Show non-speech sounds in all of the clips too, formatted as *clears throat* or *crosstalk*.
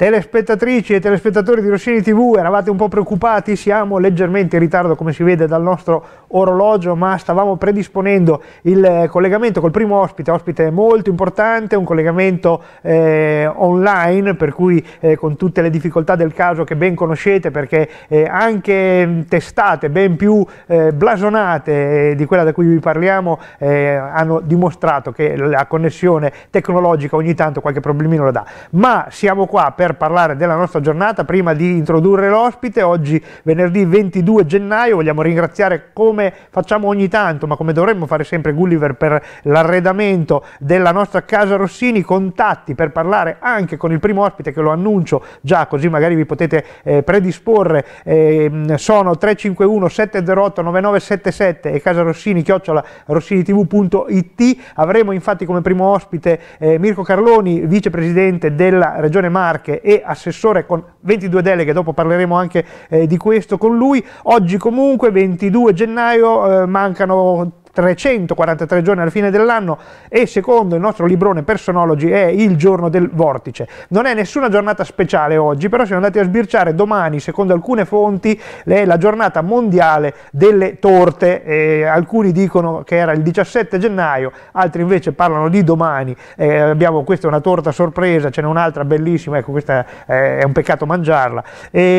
Telespettatrici e telespettatori di Rossini TV, eravate un po' preoccupati, siamo leggermente in ritardo come si vede dal nostro orologio, ma stavamo predisponendo il collegamento col primo ospite, ospite molto importante, un collegamento eh, online, per cui eh, con tutte le difficoltà del caso che ben conoscete, perché eh, anche testate ben più eh, blasonate eh, di quella da cui vi parliamo eh, hanno dimostrato che la connessione tecnologica ogni tanto qualche problemino la dà, ma siamo qua per per parlare della nostra giornata. Prima di introdurre l'ospite, oggi venerdì 22 gennaio vogliamo ringraziare come facciamo ogni tanto, ma come dovremmo fare sempre Gulliver per l'arredamento della nostra casa Rossini, contatti per parlare anche con il primo ospite che lo annuncio già così magari vi potete eh, predisporre, eh, sono 351 708 9977 e casa Rossini chiocciola rossinitv.it. Avremo infatti come primo ospite eh, Mirko Carloni, vicepresidente della Regione Marche e assessore con 22 deleghe, dopo parleremo anche eh, di questo con lui. Oggi comunque 22 gennaio eh, mancano 343 giorni alla fine dell'anno e secondo il nostro librone Personology è il giorno del vortice. Non è nessuna giornata speciale oggi, però siamo andati a sbirciare domani, secondo alcune fonti, è la giornata mondiale delle torte. Eh, alcuni dicono che era il 17 gennaio, altri invece parlano di domani. Eh, abbiamo questa è una torta sorpresa, ce n'è un'altra bellissima, ecco questa è un peccato mangiarla.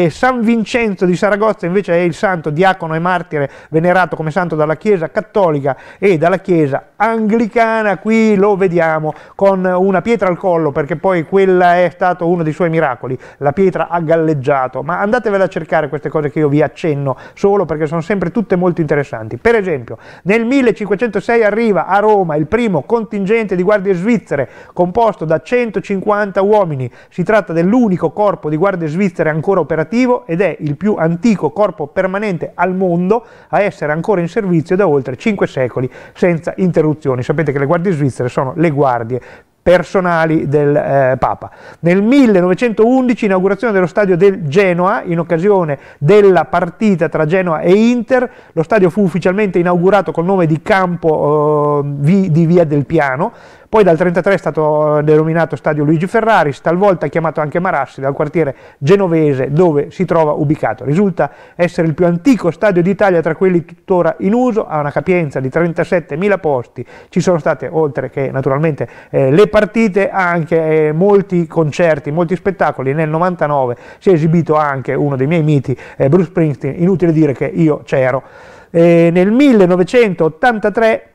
San Vincenzo di Saragozza invece è il santo diacono e martire venerato come santo dalla Chiesa cattolica cattolica e dalla chiesa anglicana, qui lo vediamo con una pietra al collo, perché poi quella è stato uno dei suoi miracoli, la pietra ha galleggiato, ma andatevela a cercare queste cose che io vi accenno solo perché sono sempre tutte molto interessanti. Per esempio, nel 1506 arriva a Roma il primo contingente di guardie svizzere composto da 150 uomini, si tratta dell'unico corpo di guardie svizzere ancora operativo ed è il più antico corpo permanente al mondo a essere ancora in servizio da oltre 5 secoli senza interruzioni. Sapete che le guardie svizzere sono le guardie personali del eh, Papa. Nel 1911 inaugurazione dello stadio del Genoa, in occasione della partita tra Genoa e Inter, lo stadio fu ufficialmente inaugurato col nome di campo eh, di Via del Piano, poi dal 1933 è stato eh, denominato stadio Luigi Ferraris, talvolta chiamato anche Marassi dal quartiere genovese dove si trova ubicato. Risulta essere il più antico stadio d'Italia tra quelli tuttora in uso, ha una capienza di 37.000 posti, ci sono state oltre che naturalmente eh, le partite anche eh, molti concerti, molti spettacoli, nel 99 si è esibito anche uno dei miei miti, eh, Bruce Springsteen, inutile dire che io c'ero. Eh, nel 1983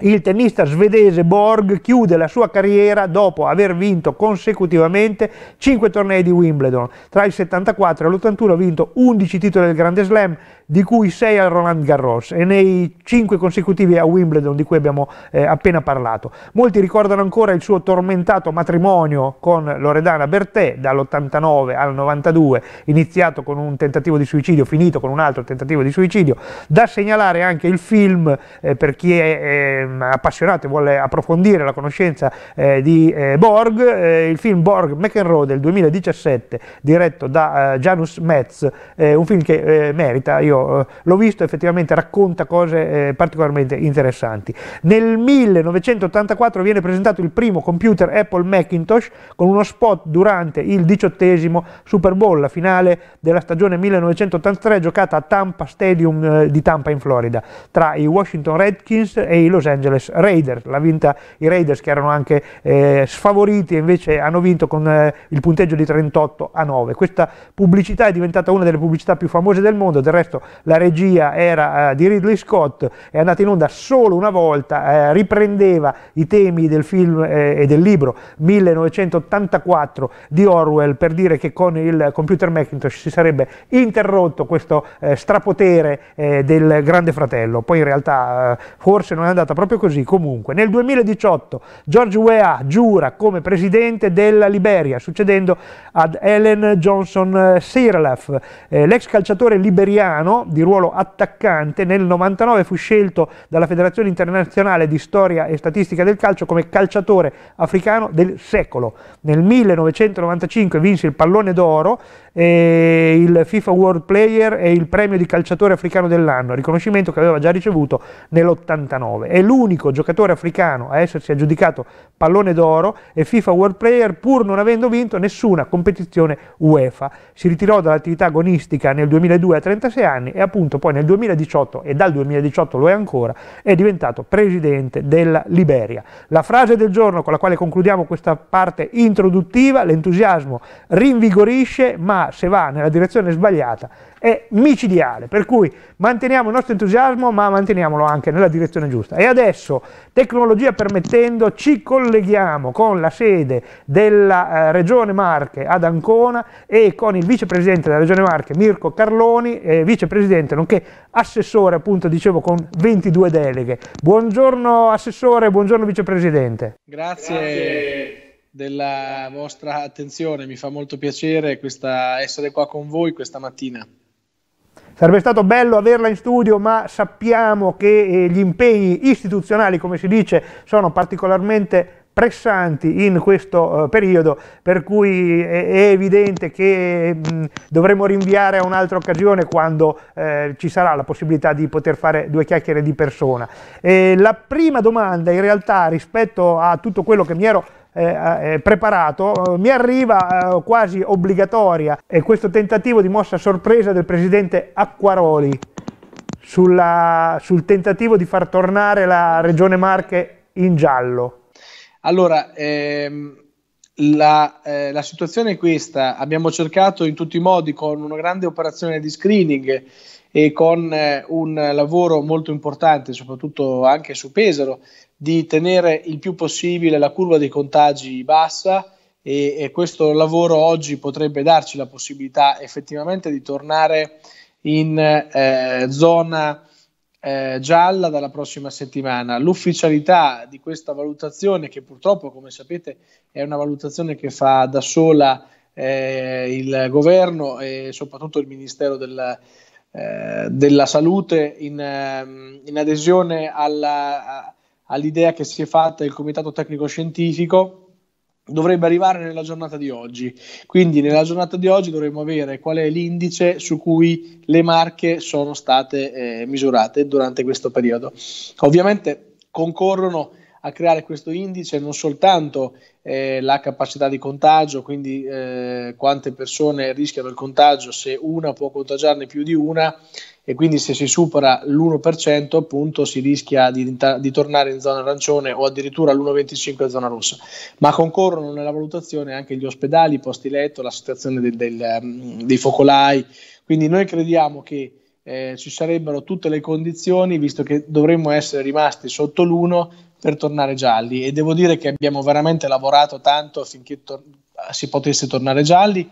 il tennista svedese Borg chiude la sua carriera dopo aver vinto consecutivamente 5 tornei di Wimbledon. Tra il 74 e l'81 ha vinto 11 titoli del Grande Slam, di cui 6 al Roland Garros e nei 5 consecutivi a Wimbledon di cui abbiamo eh, appena parlato. Molti ricordano ancora il suo tormentato matrimonio con Loredana Bertè dall'89 al 92, iniziato con un tentativo di suicidio, finito con un altro tentativo di suicidio. Da segnalare anche il film eh, per chi è eh, appassionato e vuole approfondire la conoscenza eh, di eh, Borg, eh, il film Borg McEnroe del 2017 diretto da Janus Metz, un film che merita, io io eh, l'ho visto, effettivamente racconta cose eh, particolarmente interessanti. Nel 1984 viene presentato il primo computer Apple Macintosh con uno spot durante il diciottesimo Super Bowl, la finale della stagione 1983 giocata a Tampa Stadium eh, di Tampa in Florida, tra i Washington Redkins e i Los Angeles Raiders. L'ha vinta i Raiders che erano anche eh, sfavoriti e invece hanno vinto con eh, il punteggio di 38 a 9. Questa pubblicità è diventata una delle pubblicità più famose del mondo, del resto la regia era eh, di Ridley Scott, è andata in onda solo una volta, eh, riprendeva i temi del film eh, e del libro 1984 di Orwell per dire che con il computer Macintosh si sarebbe interrotto questo eh, strapotere eh, del grande fratello, poi in realtà forse non è andata proprio così, comunque nel 2018 George Weah giura come presidente della Liberia, succedendo ad Ellen Johnson Sirleaf, l'ex calciatore liberiano di ruolo attaccante, nel 99 fu scelto dalla Federazione Internazionale di Storia e Statistica del Calcio come calciatore africano del secolo. Nel 1995 vinse il pallone d'oro, eh, il FIFA World Player e il premio di calciatore africano dell'anno, riconoscimento che aveva già ricevuto nell'89. È l'unico giocatore africano a essersi aggiudicato pallone d'oro e FIFA World Player pur non avendo vinto nessuna competizione UEFA. Si ritirò dall'attività agonistica nel 2002 a 36 anni anni e appunto poi nel 2018 e dal 2018 lo è ancora, è diventato presidente della Liberia. La frase del giorno con la quale concludiamo questa parte introduttiva, l'entusiasmo rinvigorisce ma se va nella direzione sbagliata è micidiale, per cui manteniamo il nostro entusiasmo ma manteniamolo anche nella direzione giusta. E adesso, tecnologia permettendo, ci colleghiamo con la sede della eh, Regione Marche ad Ancona e con il vicepresidente della Regione Marche Mirko Carloni, eh, vicepresidente nonché assessore appunto dicevo con 22 deleghe. Buongiorno assessore, buongiorno vicepresidente. Grazie. Grazie della vostra attenzione, mi fa molto piacere questa, essere qua con voi questa mattina. Sarebbe stato bello averla in studio, ma sappiamo che eh, gli impegni istituzionali, come si dice, sono particolarmente pressanti in questo eh, periodo, per cui è, eh, è evidente che mh, mm, dovremo rinviare a un'altra occasione quando eh, ci sarà la possibilità di poter fare due chiacchiere di persona. E la prima domanda in realtà rispetto a tutto quello che mi ero eh, eh, eh, preparato, eh, mi arriva quasi obbligatoria questo tentativo di mossa sorpresa del presidente Acquaroli sulla, sul tentativo di far tornare la regione Marche in giallo. Allora, ehm, la, eh, la, situazione è questa, abbiamo cercato in tutti i modi con una grande operazione di screening e con eh, un lavoro molto importante, soprattutto anche su Pesaro, di tenere il più possibile la curva dei contagi bassa e, e questo lavoro oggi potrebbe darci la possibilità effettivamente di tornare in eh, zona eh, gialla dalla prossima settimana. L'ufficialità di questa valutazione, che purtroppo come sapete è una valutazione che fa da sola eh, il governo e soprattutto il Ministero del, eh, della Salute in, ehm, in adesione alla, all'idea che si è fatta il Comitato Tecnico Scientifico dovrebbe arrivare nella giornata di oggi. Quindi nella giornata di oggi dovremmo avere qual è l'indice su cui le marche sono state eh, misurate durante questo periodo. Ovviamente concorrono a creare questo indice non soltanto eh, la capacità di contagio, quindi eh, quante persone rischiano il contagio se una può contagiarne più di una, e quindi se si supera l'1% appunto si rischia di, di tornare in zona arancione o addirittura all'1,25 zona rossa, ma concorrono nella valutazione anche gli ospedali, i posti letto, la situazione del, del, ehm, dei focolai, quindi noi crediamo che eh, ci sarebbero tutte le condizioni, visto che dovremmo essere rimasti sotto l'1 per tornare gialli e devo dire che abbiamo veramente lavorato tanto affinché tor- si potesse tornare gialli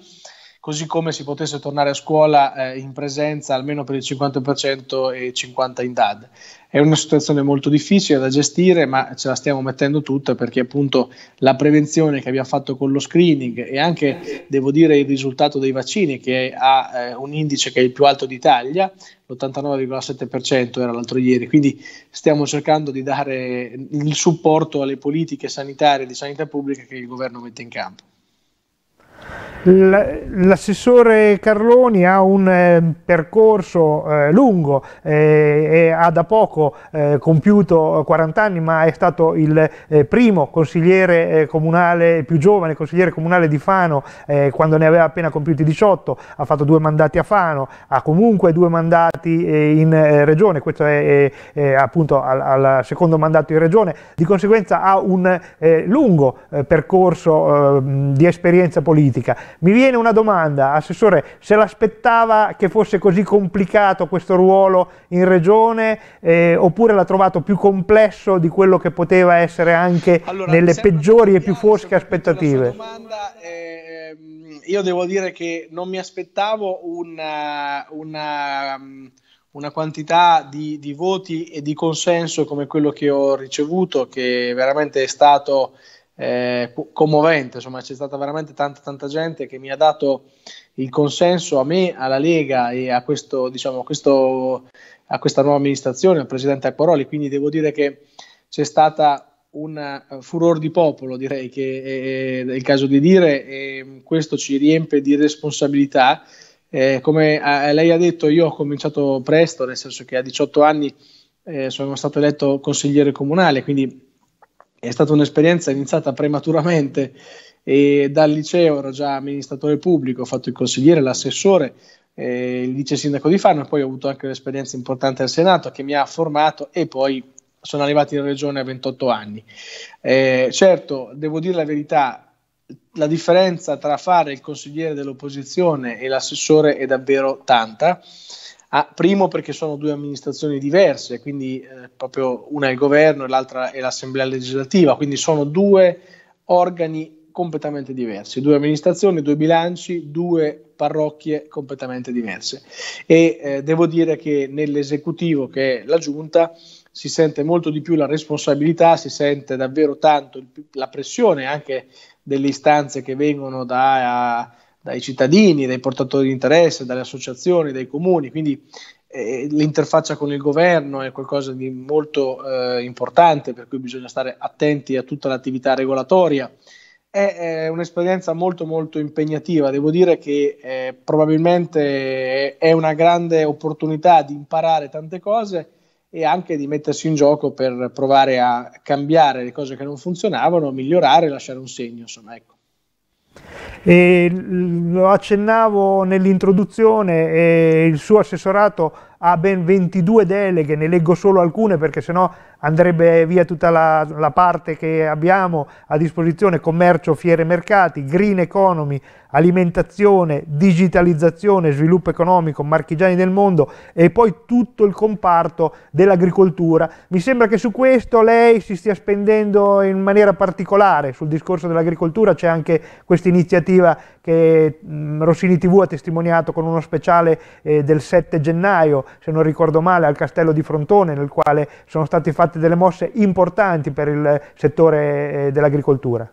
così come si potesse tornare a scuola eh, in presenza almeno per il 50% e 50% in DAD. È una situazione molto difficile da gestire, ma ce la stiamo mettendo tutta perché appunto la prevenzione che abbiamo fatto con lo screening e anche, devo dire, il risultato dei vaccini che ha eh, un indice che è il più alto d'Italia, l'89,7% era l'altro ieri, quindi stiamo cercando di dare il supporto alle politiche sanitarie di sanità pubblica che il governo mette in campo. L'assessore Carloni ha un eh, percorso eh, lungo, eh, e ha da poco compiuto 40 anni ma è stato il primo consigliere comunale più giovane, consigliere comunale di Fano quando ne aveva appena compiuti 18, ha fatto due mandati a Fano, ha comunque due mandati in regione, questo è appunto al secondo mandato in regione, di conseguenza ha un lungo percorso di esperienza politica. Mi viene una domanda, Assessore, se l'aspettava che fosse così complicato questo ruolo in regione eh, oppure l'ha trovato più complesso di quello che poteva essere anche allora, nelle peggiori e più fosche aspettative? Domanda, eh, io devo dire che non mi aspettavo eh, una, una mm, una quantità di, di, voti e di consenso come quello che ho ricevuto, che veramente è stato eh, commovente, insomma c'è stata veramente tanta tanta gente che mi ha dato il consenso a me, alla Lega e a, questo, diciamo, questo, a questa nuova amministrazione, al Presidente Acquaroli, quindi devo dire che c'è stata un eh, furor di popolo, direi che è, il caso di dire, e questo ci riempie di responsabilità. Eh, come eh, lei ha detto, io ho cominciato presto, nel senso che a 18 anni eh, sono stato eletto consigliere comunale, quindi è stata un'esperienza iniziata prematuramente e dal liceo ero già amministratore pubblico, ho fatto il consigliere, l'assessore, eh, il vice sindaco di Farno e poi ho avuto anche un'esperienza importante al Senato che mi ha formato e poi sono arrivato in regione a 28 anni. Eh, certo, devo dire la verità, la differenza tra fare il consigliere dell'opposizione e l'assessore è davvero tanta. Ah, primo perché sono due amministrazioni diverse, quindi eh, proprio una è il governo e l'altra è l'assemblea legislativa, quindi sono due organi completamente diversi, due amministrazioni, due bilanci, due parrocchie completamente diverse. E eh, devo dire che nell'esecutivo, che è la giunta, si sente molto di più la responsabilità, si sente davvero tanto la pressione anche delle istanze che vengono da dai cittadini, dai portatori di interesse, dalle associazioni, dai comuni, quindi eh, l'interfaccia con il governo è qualcosa di molto eh, importante per cui bisogna stare attenti a tutta l'attività regolatoria. È, è un'esperienza molto molto impegnativa, devo dire che eh, probabilmente è una grande opportunità di imparare tante cose e anche di mettersi in gioco per provare a cambiare le cose che non funzionavano, migliorare e lasciare un segno, insomma, ecco. E lo accennavo nell'introduzione, il suo assessorato ha ben 22 deleghe, ne leggo solo alcune perché sennò andrebbe via tutta la, la, parte che abbiamo a disposizione, commercio, fiere, mercati, green economy, alimentazione, digitalizzazione, sviluppo economico, marchigiani del mondo e poi tutto il comparto dell'agricoltura. Mi sembra che su questo lei si stia spendendo in maniera particolare sul discorso dell'agricoltura, c'è anche questa iniziativa che mh, mm, Rossini TV ha testimoniato con uno speciale eh, del 7 gennaio, se non ricordo male, al castello di Frontone, nel quale sono stati fatti fatte delle mosse importanti per il settore eh, dell'agricoltura?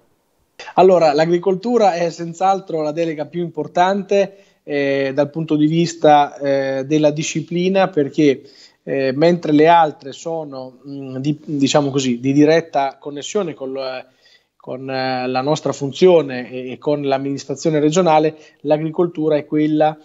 Allora, l'agricoltura è senz'altro la delega più importante eh, dal punto di vista eh, della disciplina perché eh, mentre le altre sono mh, mm, di, diciamo così, di, diretta connessione col, con eh, la nostra funzione e, e con l'amministrazione regionale, l'agricoltura è quella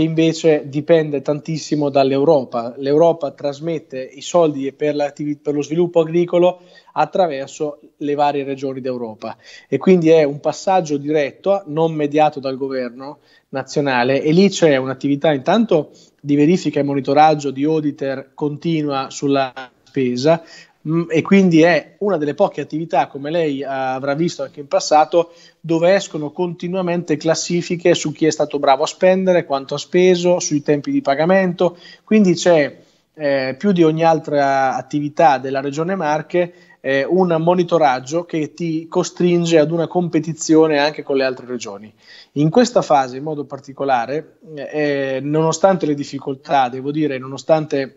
che invece dipende tantissimo dall'Europa. L'Europa trasmette i soldi per, per lo sviluppo agricolo attraverso le varie regioni d'Europa e quindi è un passaggio diretto, non mediato dal governo nazionale e lì c'è un'attività intanto di verifica e monitoraggio di auditor continua sulla spesa, Mm, e quindi è una delle poche attività, come lei eh, avrà visto anche in passato, dove escono continuamente classifiche su chi è stato bravo a spendere, quanto ha speso, sui tempi di pagamento. Quindi c'è eh, più di ogni altra attività della Regione Marche eh, un monitoraggio che ti costringe ad una competizione anche con le altre regioni. In questa fase, in modo particolare, eh, eh nonostante le difficoltà, devo dire, nonostante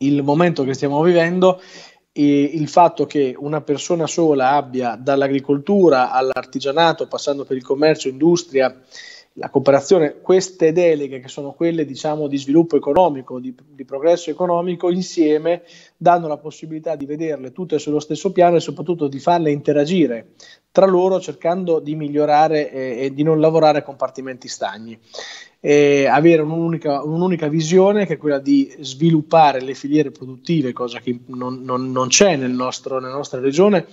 il momento che stiamo vivendo, il fatto che una persona sola abbia dall'agricoltura all'artigianato, passando per il commercio, industria, la cooperazione, queste deleghe che sono quelle diciamo, di sviluppo economico, di, di, progresso economico, insieme danno la possibilità di vederle tutte sullo stesso piano e soprattutto di farle interagire tra loro cercando di migliorare eh, e di non lavorare a compartimenti stagni. E avere un'unica, un'unica, visione che è quella di sviluppare le filiere produttive, cosa che non, non, non c'è nel nostro, nella nostra regione,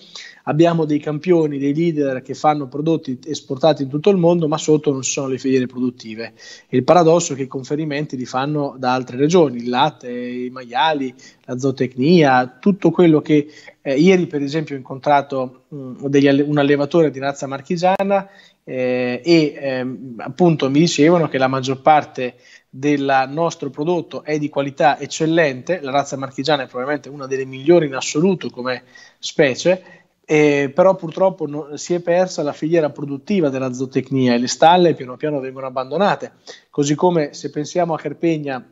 abbiamo dei campioni, dei leader che fanno prodotti esportati in tutto il mondo, ma sotto non ci sono le filiere produttive. il paradosso è che i conferimenti li fanno da altre regioni, il latte, i maiali, la zootecnia, tutto quello che eh, ieri per esempio ho incontrato mh, mm, degli, un allevatore di razza marchigiana eh, e eh, appunto mi dicevano che la maggior parte del nostro prodotto è di qualità eccellente, la razza marchigiana è probabilmente una delle migliori in assoluto come specie, eh, però purtroppo no, si è persa la filiera produttiva della zootecnia e le stalle piano piano vengono abbandonate. Così come se pensiamo a Carpegna,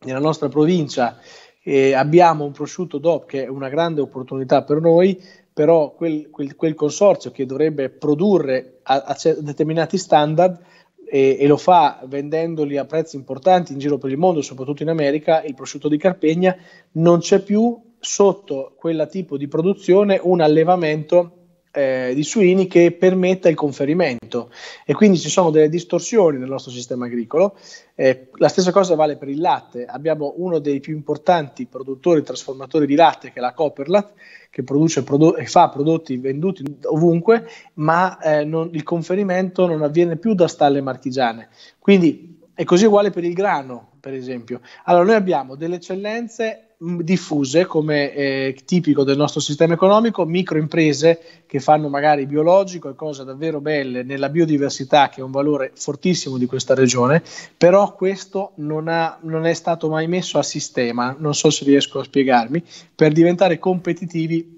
nella nostra provincia, eh, abbiamo un prosciutto DOP che è una grande opportunità per noi, però quel, quel, quel consorzio che dovrebbe produrre a, a determinati standard e, e, lo fa vendendoli a prezzi importanti in giro per il mondo, soprattutto in America, il prosciutto di Carpegna non c'è più sotto quel tipo di produzione un allevamento eh, di suini che permetta il conferimento e quindi ci sono delle distorsioni nel nostro sistema agricolo. Eh, la stessa cosa vale per il latte, abbiamo uno dei più importanti produttori e trasformatori di latte che è la Coperlat che produce prodo- e fa prodotti venduti ovunque, ma eh, non, il conferimento non avviene più da stalle marchigiane. Quindi è così uguale per il grano, per esempio. Allora noi abbiamo delle eccellenze diffuse come eh, tipico del nostro sistema economico, microimprese che fanno magari biologico e cose davvero belle nella biodiversità che è un valore fortissimo di questa regione, però questo non, ha, non è stato mai messo a sistema, non so se riesco a spiegarmi, per diventare competitivi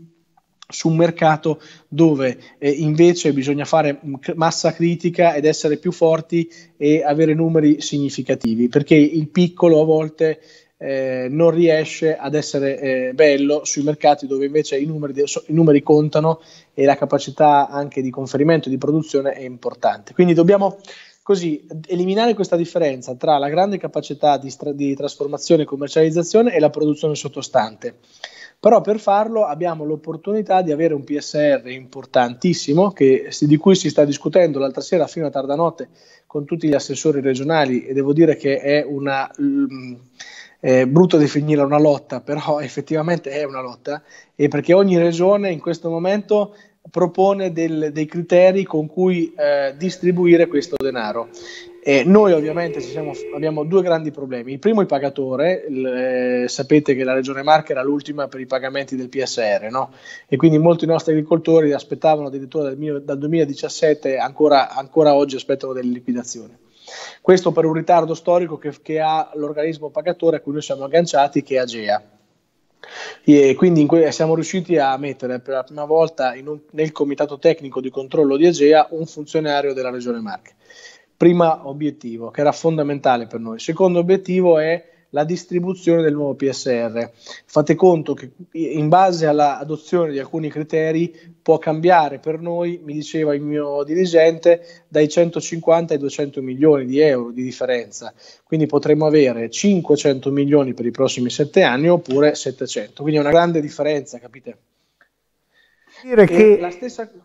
su un mercato dove eh, invece bisogna fare mm, massa critica ed essere più forti e avere numeri significativi, perché il piccolo a volte eh, non riesce ad essere eh, bello sui mercati dove invece i numeri, de- so- i numeri, contano e la capacità anche di conferimento e di produzione è importante. Quindi dobbiamo così eliminare questa differenza tra la grande capacità di, stra- di trasformazione e commercializzazione e la produzione sottostante. Però per farlo abbiamo l'opportunità di avere un PSR importantissimo che, di cui si sta discutendo l'altra sera fino a tarda notte con tutti gli assessori regionali e devo dire che è una... Um, eh, brutto definirla una lotta, però *laughs* effettivamente è una lotta, e perché ogni regione in questo momento propone del, dei criteri con cui eh, distribuire questo denaro. E noi ovviamente siamo, abbiamo due grandi problemi. Il primo è il pagatore, il, eh, sapete che la Regione Marca era l'ultima per i pagamenti del PSR, no? e quindi molti nostri agricoltori aspettavano addirittura dal, dal 2017, ancora, ancora oggi aspettano delle liquidazioni. Questo per un ritardo storico che, che ha l'organismo pagatore a cui noi siamo agganciati, che è Agea. E quindi que- siamo riusciti a mettere per la prima volta un- nel comitato tecnico di controllo di Agea un funzionario della Regione Marche. Primo obiettivo, che era fondamentale per noi. Secondo obiettivo è la distribuzione del nuovo PSR. Fate conto che in base all'adozione di alcuni criteri può cambiare per noi, mi diceva il mio dirigente, dai 150 ai 200 milioni di euro di differenza. Quindi potremmo avere 500 milioni per i prossimi sette anni oppure 700. Quindi è una grande differenza, capite? Dire che la stessa cosa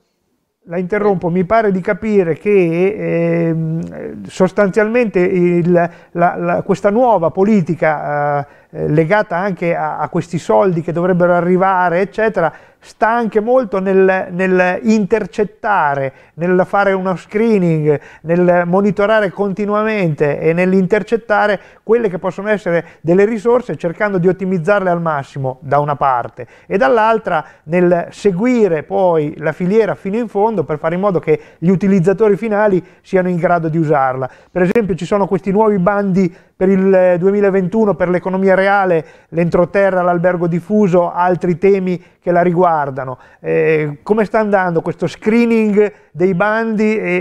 la interrompo, mi pare di capire che eh, sostanzialmente il, la, la, questa nuova politica eh, eh, legata anche a, a, questi soldi che dovrebbero arrivare, eccetera, sta anche molto nel, nel intercettare, nel fare uno screening, nel monitorare continuamente e nell'intercettare quelle che possono essere delle risorse cercando di ottimizzarle al massimo da una parte e dall'altra nel seguire poi la filiera fino in fondo per fare in modo che gli utilizzatori finali siano in grado di usarla. Per esempio ci sono questi nuovi bandi per il 2021 eh, per l'economia reale, l'entroterra, l'albergo diffuso, altri temi che la riguardano. Eh, come sta andando questo screening dei bandi e, e,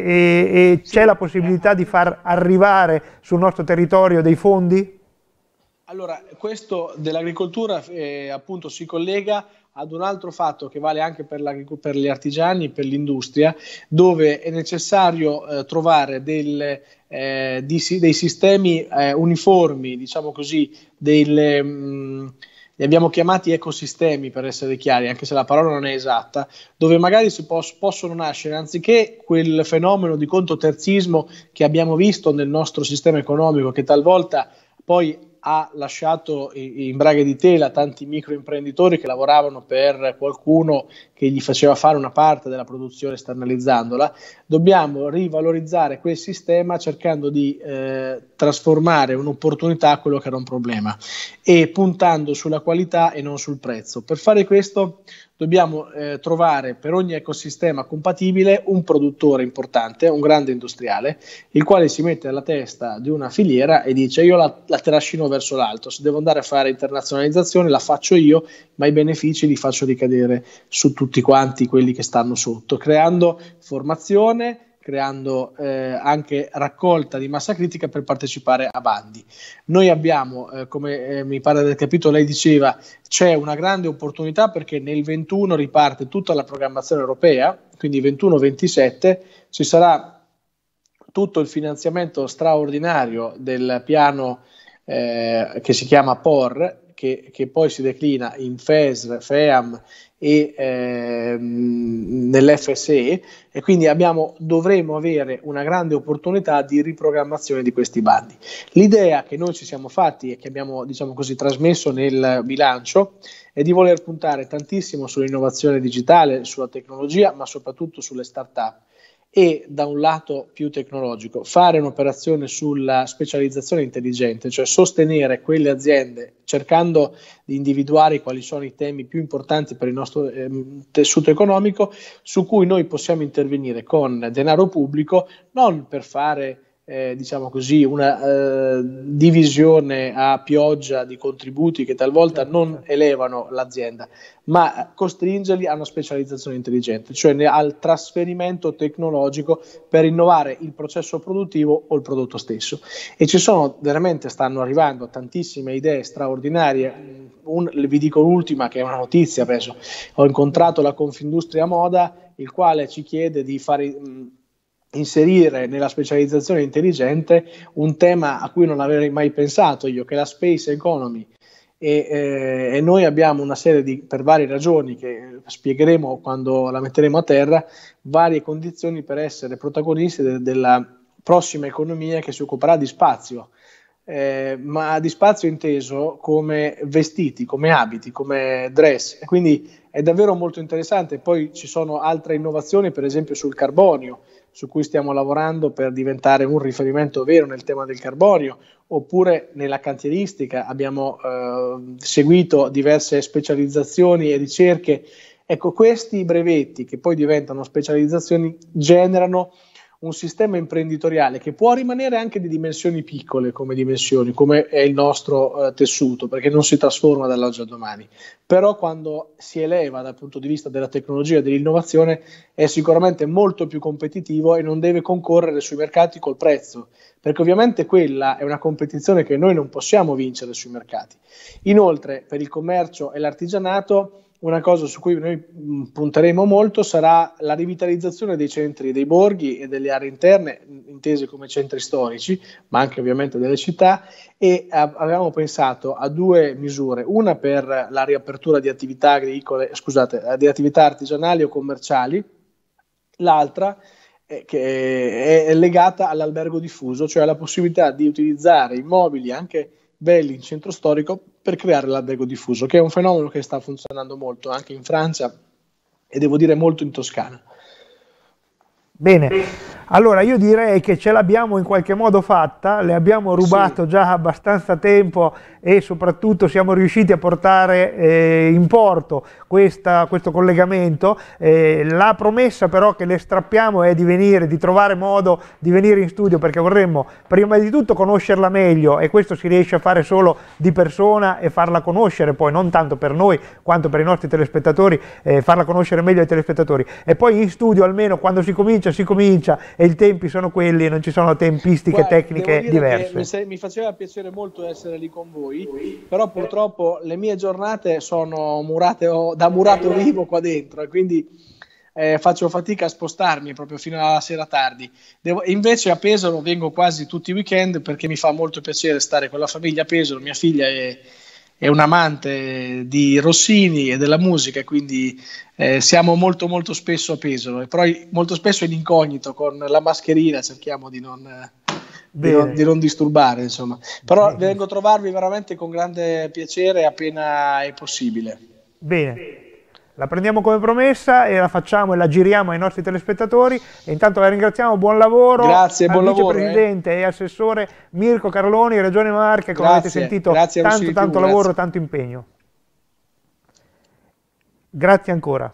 e c'è la possibilità di far arrivare sul nostro territorio dei fondi? Allora, questo dell'agricoltura eh, appunto si collega ad un altro fatto che vale anche per, per gli artigiani, per l'industria, dove è necessario eh, trovare del, eh, di, dei sistemi eh, uniformi, diciamo così, delle, mh, mm, li abbiamo chiamati ecosistemi per essere chiari, anche se la parola non è esatta, dove magari si pos- possono nascere anziché quel fenomeno di conto terzismo che abbiamo visto nel nostro sistema economico, che talvolta poi ha lasciato in braghe di tela tanti microimprenditori che lavoravano per qualcuno che gli faceva fare una parte della produzione esternalizzandola, dobbiamo rivalorizzare quel sistema cercando di eh, trasformare un'opportunità a quello che era un problema e puntando sulla qualità e non sul prezzo. Per fare questo dobbiamo eh, trovare per ogni ecosistema compatibile un produttore importante, un grande industriale, il quale si mette alla testa di una filiera e dice io la, la trascino verso l'alto, se devo andare a fare internazionalizzazione la faccio io, ma i benefici li faccio ricadere su tutti quanti quelli che stanno sotto, creando formazione, creando eh, anche raccolta di massa critica per partecipare a bandi. Noi abbiamo, eh, come eh, mi pare del capitolo lei diceva, c'è una grande opportunità perché nel 21 riparte tutta la programmazione europea, quindi 21-27 ci sarà tutto il finanziamento straordinario del piano eh, che si chiama POR che, che poi si declina in FESR, FEAM e ehm, nell'FSE e quindi abbiamo, dovremo avere una grande opportunità di riprogrammazione di questi bandi. L'idea che noi ci siamo fatti e che abbiamo diciamo così, trasmesso nel bilancio è di voler puntare tantissimo sull'innovazione digitale, sulla tecnologia, ma soprattutto sulle start-up e da un lato più tecnologico, fare un'operazione sulla specializzazione intelligente, cioè sostenere quelle aziende cercando di individuare quali sono i temi più importanti per il nostro eh, tessuto economico su cui noi possiamo intervenire con denaro pubblico, non per fare eh, diciamo così, una eh, divisione a pioggia di contributi che talvolta certo, non certo. elevano l'azienda, ma costringerli a una specializzazione intelligente, cioè al trasferimento tecnologico per innovare il processo produttivo o il prodotto stesso. E ci sono veramente, stanno arrivando tantissime idee straordinarie. Mm, un, vi dico l'ultima, che è una notizia, penso. Ho incontrato la Confindustria Moda, il quale ci chiede di fare. Mh, mm, inserire nella specializzazione intelligente un tema a cui non avrei mai pensato io, che è la space economy. E, eh, e, noi abbiamo una serie di, per varie ragioni che eh, spiegheremo quando la metteremo a terra, varie condizioni per essere protagonisti de- della prossima economia che si occuperà di spazio, eh, ma di spazio inteso come vestiti, come abiti, come dress. Quindi è davvero molto interessante. Poi ci sono altre innovazioni, per esempio sul carbonio su cui stiamo lavorando per diventare un riferimento vero nel tema del carbonio, oppure nella cantieristica abbiamo eh, seguito diverse specializzazioni e ricerche. Ecco, questi brevetti che poi diventano specializzazioni generano un sistema imprenditoriale che può rimanere anche di dimensioni piccole come dimensioni, come è il nostro eh, tessuto, perché non si trasforma dall'oggi al domani, però quando si eleva dal punto di vista della tecnologia e dell'innovazione è sicuramente molto più competitivo e non deve concorrere sui mercati col prezzo, perché ovviamente quella è una competizione che noi non possiamo vincere sui mercati. Inoltre, per il commercio e l'artigianato, una cosa su cui noi mm, punteremo molto sarà la rivitalizzazione dei centri dei borghi e delle aree interne, mm, intese come centri storici, ma anche ovviamente delle città, e avevamo pensato a due misure, una per la riapertura di attività agricole, scusate, eh, di attività artigianali o commerciali, l'altra eh, che è legata all'albergo diffuso, cioè alla possibilità di utilizzare immobili anche belli in centro storico per creare l'adego diffuso, che è un fenomeno che sta funzionando molto anche in Francia e devo dire molto in Toscana. Bene. Allora io direi che ce l'abbiamo in qualche modo fatta, le abbiamo rubato sì. già abbastanza tempo e soprattutto siamo riusciti a portare eh, in porto questa, questo collegamento. Eh, la promessa però che le strappiamo è di venire, di trovare modo di venire in studio perché vorremmo prima di tutto conoscerla meglio e questo si riesce a fare solo di persona e farla conoscere poi non tanto per noi quanto per i nostri telespettatori, eh, farla conoscere meglio ai telespettatori. E poi in studio almeno quando si comincia si comincia e i tempi sono quelli, non ci sono tempistiche Guarda, tecniche diverse. Mi, mi, faceva piacere molto essere lì con voi, però purtroppo le mie giornate sono murate oh, da murato vivo qua dentro e quindi... Eh, faccio fatica a spostarmi proprio fino alla sera tardi. Devo, invece a Pesaro vengo quasi tutti i weekend perché mi fa molto piacere stare con la famiglia a Pesaro, mia figlia è, è un amante di Rossini e della musica, quindi eh, siamo molto molto spesso a Pesaro, però molto spesso in incognito con la mascherina cerchiamo di non, eh, di non, di non disturbare, insomma. Però Bene. vengo a trovarvi veramente con grande piacere appena è possibile. Bene. La prendiamo come promessa e la facciamo e la giriamo ai nostri telespettatori e intanto la ringraziamo, buon lavoro. Grazie, buon lavoro. Presidente eh. e assessore Mirko Carloni, Regione Marche, come grazie, avete sentito, tanto, tanto tu, lavoro, grazie. tanto impegno. Grazie ancora.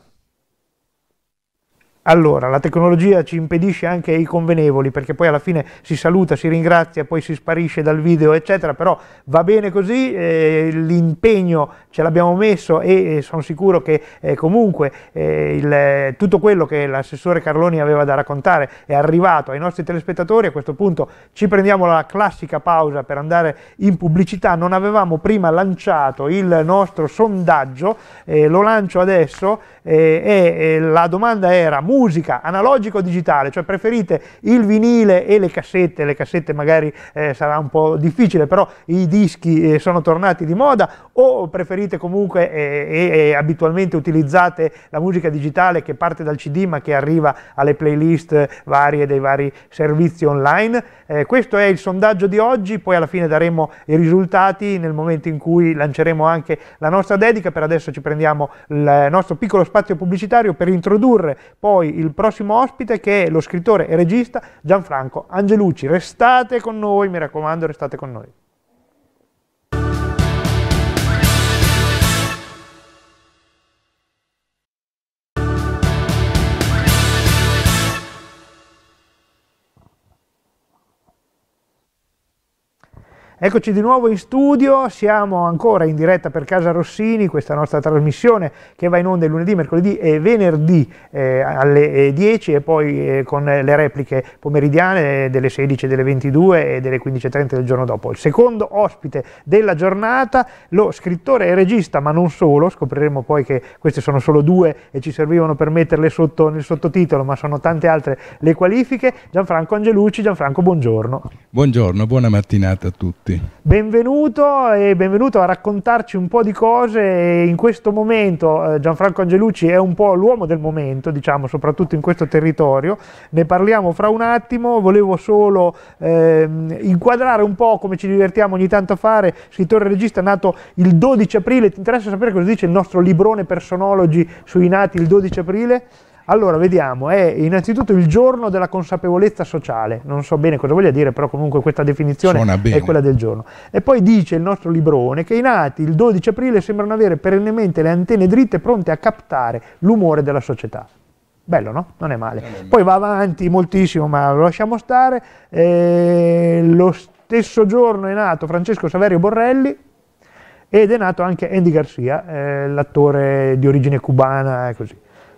Allora, la tecnologia ci impedisce anche i convenevoli, perché poi alla fine si saluta, si ringrazia, poi si sparisce dal video, eccetera, però va bene così, eh, l'impegno ce l'abbiamo messo e, e sono sicuro che eh, comunque eh, il, tutto quello che l'assessore Carloni aveva da raccontare è arrivato ai nostri telespettatori, a questo punto ci prendiamo la classica pausa per andare in pubblicità, non avevamo prima lanciato il nostro sondaggio, eh, lo lancio adesso eh, e eh, la domanda era musica, analogica o digitale, cioè preferite il vinile e le cassette, le cassette magari eh, sarà un po' difficile, però i dischi eh, sono tornati di moda, o preferite comunque eh, e abitualmente utilizzate la musica digitale che parte dal CD ma che arriva alle playlist varie dei vari servizi online, eh, questo è il sondaggio di oggi, poi alla fine daremo i risultati nel momento in cui lanceremo anche la nostra dedica, per adesso ci prendiamo il nostro piccolo spazio pubblicitario per introdurre poi il prossimo ospite che è lo scrittore e regista Gianfranco Angelucci. Restate con noi, mi raccomando, restate con noi. Eccoci di nuovo in studio, siamo ancora in diretta per Casa Rossini, questa nostra trasmissione che va in onda lunedì, mercoledì e venerdì eh, alle 10 eh, e poi eh, con le repliche pomeridiane eh, delle 16, delle 22 e delle 15.30 del giorno dopo. Il secondo ospite della giornata, lo scrittore e regista, ma non solo, scopriremo poi che queste sono solo due e ci servivano per metterle sotto, nel sottotitolo, ma sono tante altre le qualifiche, Gianfranco Angelucci. Gianfranco, buongiorno. Buongiorno, buona mattinata a tutti tutti. Benvenuto e benvenuto a raccontarci un po' di cose. In questo momento eh, Gianfranco Angelucci è un po' l'uomo del momento, diciamo, soprattutto in questo territorio. Ne parliamo fra un attimo. Volevo solo eh, inquadrare un po' come ci divertiamo ogni tanto a fare. Scrittore regista nato il 12 aprile. Ti interessa sapere cosa dice il nostro librone personologi sui nati il 12 aprile? Allora, vediamo, è innanzitutto il giorno della consapevolezza sociale, non so bene cosa voglia dire, però comunque questa definizione è quella del giorno. E poi dice il nostro librone che i nati il 12 aprile sembrano avere perennemente le antenne dritte pronte a captare l'umore della società. Bello, no? Non è male. Poi va avanti moltissimo, ma lo lasciamo stare. Eh, lo stesso giorno è nato Francesco Saverio Borrelli, ed è nato anche Andy Garcia, eh, l'attore di origine cubana e eh, così.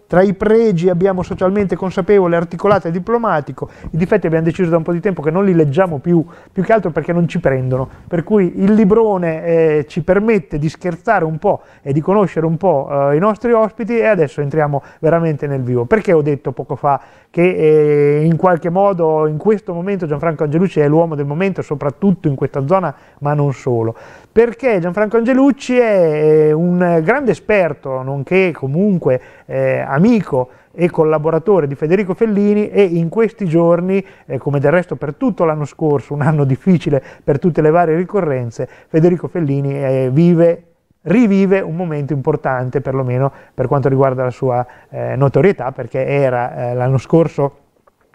Tra i pregi abbiamo socialmente consapevole, articolato e diplomatico, i difetti abbiamo deciso da un po' di tempo che non li leggiamo più, più che altro perché non ci prendono, per cui il librone eh, ci permette di scherzare un po' e di conoscere un po' eh, i nostri ospiti e adesso entriamo veramente nel vivo. Perché ho detto poco fa che eh, in qualche modo in questo momento Gianfranco Angelucci è l'uomo del momento, soprattutto in questa zona, ma non solo? Perché Gianfranco Angelucci è eh, un grande esperto, nonché comunque eh, amico e collaboratore di Federico Fellini e in questi giorni, eh, come del resto per tutto l'anno scorso, un anno difficile per tutte le varie ricorrenze, Federico Fellini eh, vive rivive un momento importante perlomeno per quanto riguarda la sua eh, notorietà perché era eh, l'anno scorso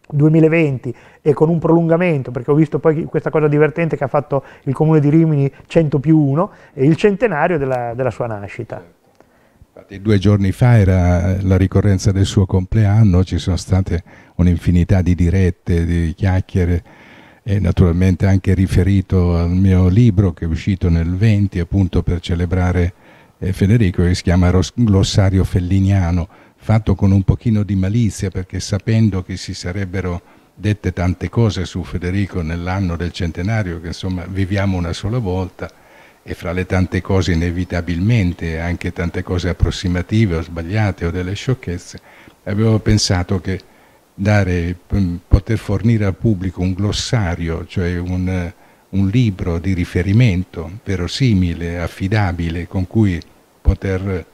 2020 e con un prolungamento, perché ho visto poi questa cosa divertente che ha fatto il comune di Rimini 100 più 1, il centenario della, della sua nascita. Infatti due giorni fa era la ricorrenza del suo compleanno, ci sono state un'infinità di dirette, di chiacchiere e naturalmente anche riferito al mio libro che è uscito nel 20 appunto per celebrare eh, Federico che si chiama Glossario Felliniano, fatto con un pochino di malizia perché sapendo che si sarebbero dette tante cose su Federico nell'anno del centenario, che insomma viviamo una sola volta, e fra le tante cose inevitabilmente anche tante cose approssimative o sbagliate o delle sciocchezze, avevo pensato che dare, mm, poter fornire al pubblico un glossario, cioè un, eh, un libro di riferimento verosimile, affidabile, con cui poter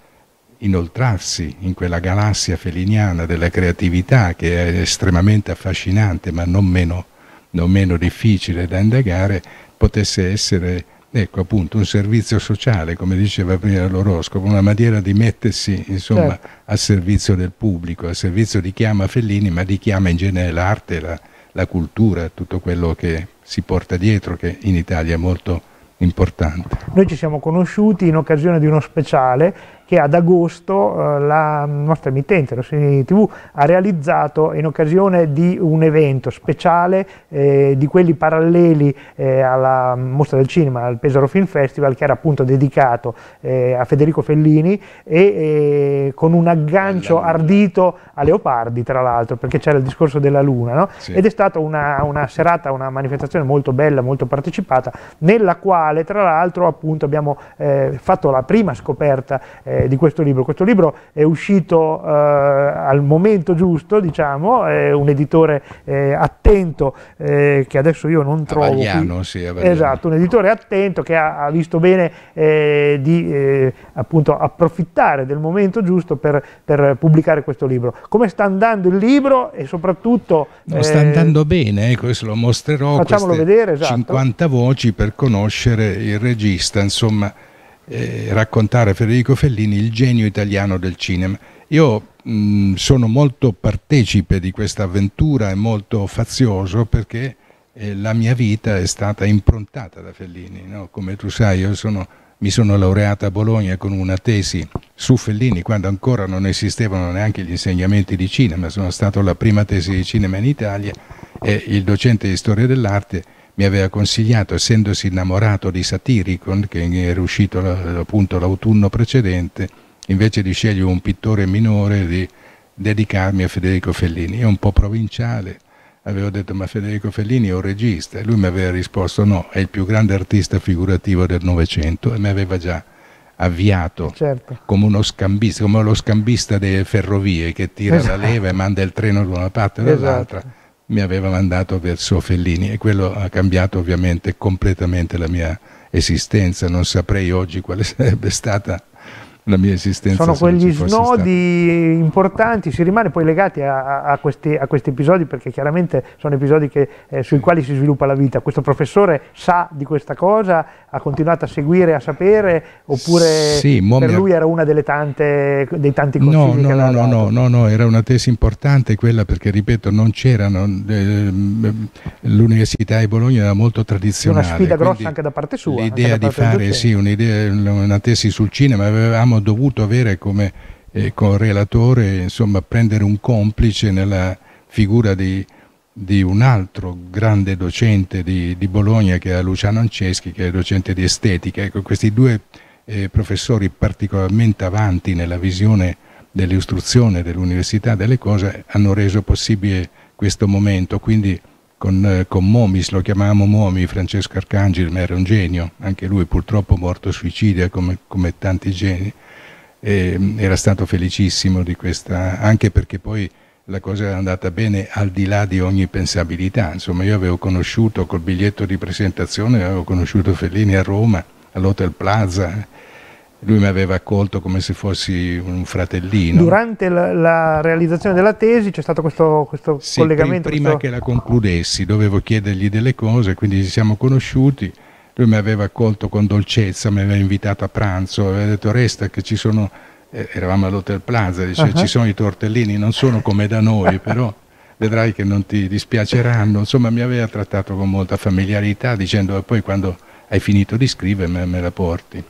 inoltrarsi in quella galassia feliniana della creatività che è estremamente affascinante ma non meno, non meno difficile da indagare, potesse essere Ecco appunto un servizio sociale, come diceva prima l'oroscopo, una maniera di mettersi insomma, certo. a servizio del pubblico, a servizio di chi ama Fellini, ma di chi ama in genere l'arte, la, la cultura, tutto quello che si porta dietro, che in Italia è molto importante. Noi ci siamo conosciuti in occasione di uno speciale che ad agosto eh, la nostra emittente, Rossini TV, ha realizzato in occasione di un evento speciale eh, di quelli paralleli eh, alla mostra del cinema, al Pesaro Film Festival, che era appunto dedicato eh, a Federico Fellini e eh, con un aggancio ardito a Leopardi, tra l'altro, perché c'era il discorso della luna, no? sì. ed è stata una, una serata, una manifestazione molto bella, molto partecipata, nella quale tra l'altro appunto abbiamo eh, fatto la prima scoperta eh, di questo libro. Questo libro è uscito eh, al momento giusto, diciamo, è un editore eh, attento eh, che adesso io non trovo. Avagliano, sì, Avagliano. Esatto, un editore attento che ha, ha visto bene eh, di eh, appunto approfittare del momento giusto per, per, pubblicare questo libro. Come sta andando il libro e soprattutto... No, sta andando bene, questo lo mostrerò. Facciamolo vedere, esatto. 50 voci per conoscere il regista, insomma eh, raccontare a Federico Fellini il genio italiano del cinema. Io mh, mm, sono molto partecipe di questa avventura e molto fazioso perché eh, la mia vita è stata improntata da Fellini. No? Come tu sai, io sono, mi sono laureata a Bologna con una tesi su Fellini quando ancora non esistevano neanche gli insegnamenti di cinema. Sono stato la prima tesi di cinema in Italia e il docente di storia dell'arte mi aveva consigliato, essendosi innamorato di Satiricon, che era uscito appunto l'autunno precedente, invece di scegliere un pittore minore, di dedicarmi a Federico Fellini. È un po' provinciale, avevo detto ma Federico Fellini è un regista e lui mi aveva risposto no, è il più grande artista figurativo del Novecento e mi aveva già avviato certo. come uno scambista, come lo scambista delle ferrovie che tira esatto. la leva e manda il treno da una parte e dall'altra. Esatto mi aveva mandato verso Fellini e quello ha cambiato ovviamente completamente la mia esistenza, non saprei oggi quale *laughs* sarebbe stata la mia esistenza. Sono quegli snodi stato. importanti, si rimane poi legati a, a, questi, a, questi, episodi perché chiaramente sono episodi che, eh, sui quali si sviluppa la vita. Questo professore sa di questa cosa, ha continuato a seguire, a sapere, oppure sì, per lui era una delle tante, dei tanti consigli no, no, no, no, no, no, no, era una tesi importante quella perché, ripeto, non c'erano, eh, l'Università di Bologna era molto tradizionale. Una sfida grossa anche da parte sua. L'idea di fare, sì, un'idea, una tesi sul cinema, avevamo dovuto avere come eh, con relatore, insomma, prendere un complice nella figura di, di un altro grande docente di, di, Bologna che è Luciano Anceschi, che è docente di estetica. Ecco, questi due eh, professori particolarmente avanti nella visione dell'istruzione, dell'università, delle cose, hanno reso possibile questo momento. Quindi con, eh, con Momis, lo chiamavamo Momi, Francesco Arcangeli, ma era un genio, anche lui purtroppo morto suicida come, come tanti geni, e, mm, era stato felicissimo di questa, anche perché poi la cosa era andata bene al di là di ogni pensabilità, insomma io avevo conosciuto col biglietto di presentazione, avevo conosciuto Fellini a Roma, all'Hotel Plaza, lui mi aveva accolto come se fossi un fratellino. Durante la, la realizzazione della tesi c'è stato questo, questo sì, collegamento. Prima questo... che la concludessi dovevo chiedergli delle cose, quindi ci siamo conosciuti. Lui mi aveva accolto con dolcezza, mi aveva invitato a pranzo, aveva detto resta che ci sono, eh, eravamo all'Hotel Plaza, diceva uh-huh. ci sono i tortellini, non sono come da noi *laughs* però vedrai che non ti dispiaceranno. Insomma mi aveva trattato con molta familiarità dicendo poi quando hai finito di scrivere me, me la porti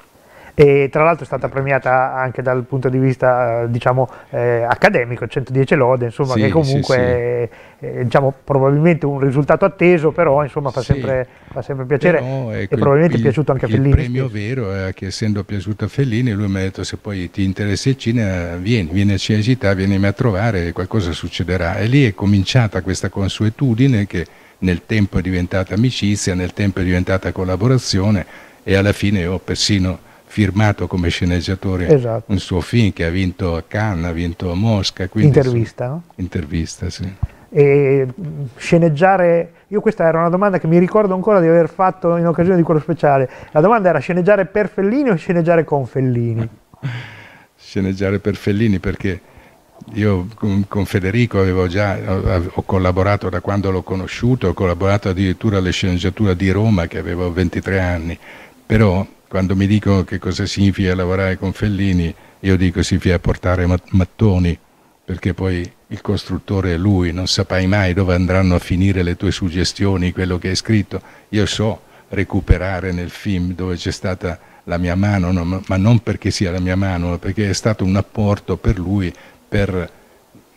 e tra l'altro è stata premiata anche dal punto di vista eh, diciamo, eh, accademico, 110 lode, insomma, sì, che comunque sì, è, è diciamo, probabilmente un risultato atteso, però insomma, fa, sempre, fa sempre piacere ecco, e probabilmente il, è piaciuto anche a Fellini. Il premio vero è che essendo piaciuto a Fellini lui mi ha detto se poi ti interessa il cinema vieni, vieni a Cinecittà, vieni a trovare, qualcosa succederà e lì è cominciata questa consuetudine che nel tempo è diventata amicizia, nel tempo è diventata collaborazione e alla fine ho persino firmato come sceneggiatore esatto. un suo film che ha vinto a Cannes, ha vinto a Mosca. Intervista, su, no? Intervista, sì. E sceneggiare, io questa era una domanda che mi ricordo ancora di aver fatto in occasione di quello speciale. La domanda era sceneggiare per Fellini o sceneggiare con Fellini? *laughs* sceneggiare per Fellini perché io con Federico avevo già ho collaborato da quando l'ho conosciuto, ho collaborato addirittura alle sceneggiature di Roma che avevo 23 anni, però quando mi dicono che cosa significa lavorare con Fellini, io dico significa portare mattoni, perché poi il costruttore è lui, non saprai mai dove andranno a finire le tue suggestioni, quello che hai scritto. Io so recuperare nel film dove c'è stata la mia mano, no, ma non perché sia la mia mano, ma perché è stato un apporto per lui per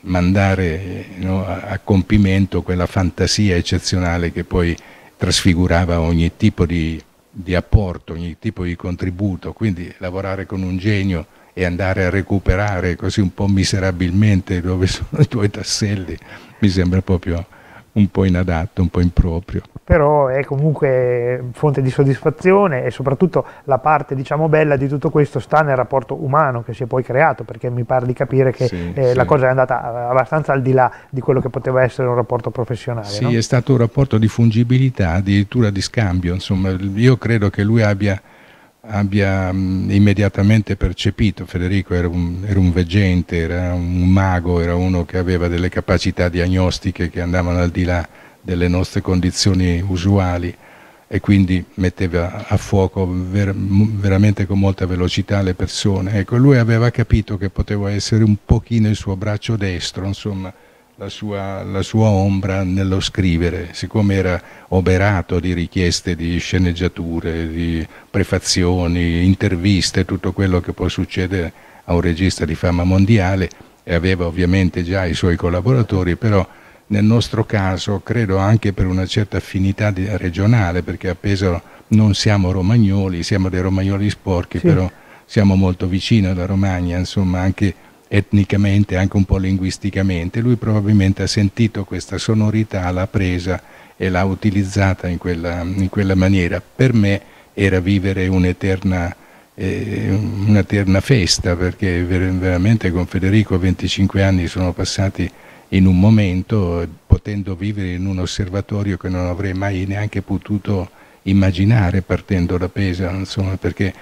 mandare no, a compimento quella fantasia eccezionale che poi trasfigurava ogni tipo di di apporto, ogni tipo di contributo, quindi lavorare con un genio e andare a recuperare così un po' miserabilmente dove sono i tuoi tasselli mi sembra proprio un po' inadatto, un po' improprio però è comunque fonte di soddisfazione e soprattutto la parte diciamo bella di tutto questo sta nel rapporto umano che si è poi creato perché mi pare di capire che sì, eh, sì. la cosa è andata eh, abbastanza al di là di quello che poteva essere un rapporto professionale. Sì, no? è stato un rapporto di fungibilità, addirittura di scambio, insomma io credo che lui abbia, abbia mh, immediatamente percepito, Federico era un, era un veggente, era un mago, era uno che aveva delle capacità diagnostiche che andavano al di là delle nostre condizioni usuali e quindi metteva a fuoco ver veramente con molta velocità le persone. Ecco, lui aveva capito che poteva essere un pochino il suo braccio destro, insomma, la sua, la sua ombra nello scrivere, siccome era oberato di richieste di sceneggiature, di prefazioni, interviste, tutto quello che può succedere a un regista di fama mondiale e aveva ovviamente già i suoi collaboratori, però nel nostro caso credo anche per una certa affinità di, regionale, perché a Pesaro non siamo romagnoli, siamo dei romagnoli sporchi, sì. però siamo molto vicini alla Romagna, insomma anche etnicamente, anche un po' linguisticamente. Lui probabilmente ha sentito questa sonorità, l'ha presa e l'ha utilizzata in quella, in quella maniera. Per me era vivere un'eterna, eh, un'eterna festa, perché veramente con Federico 25 anni sono passati in un momento, potendo vivere in un osservatorio che non avrei mai neanche potuto immaginare partendo da Pesaro, insomma, perché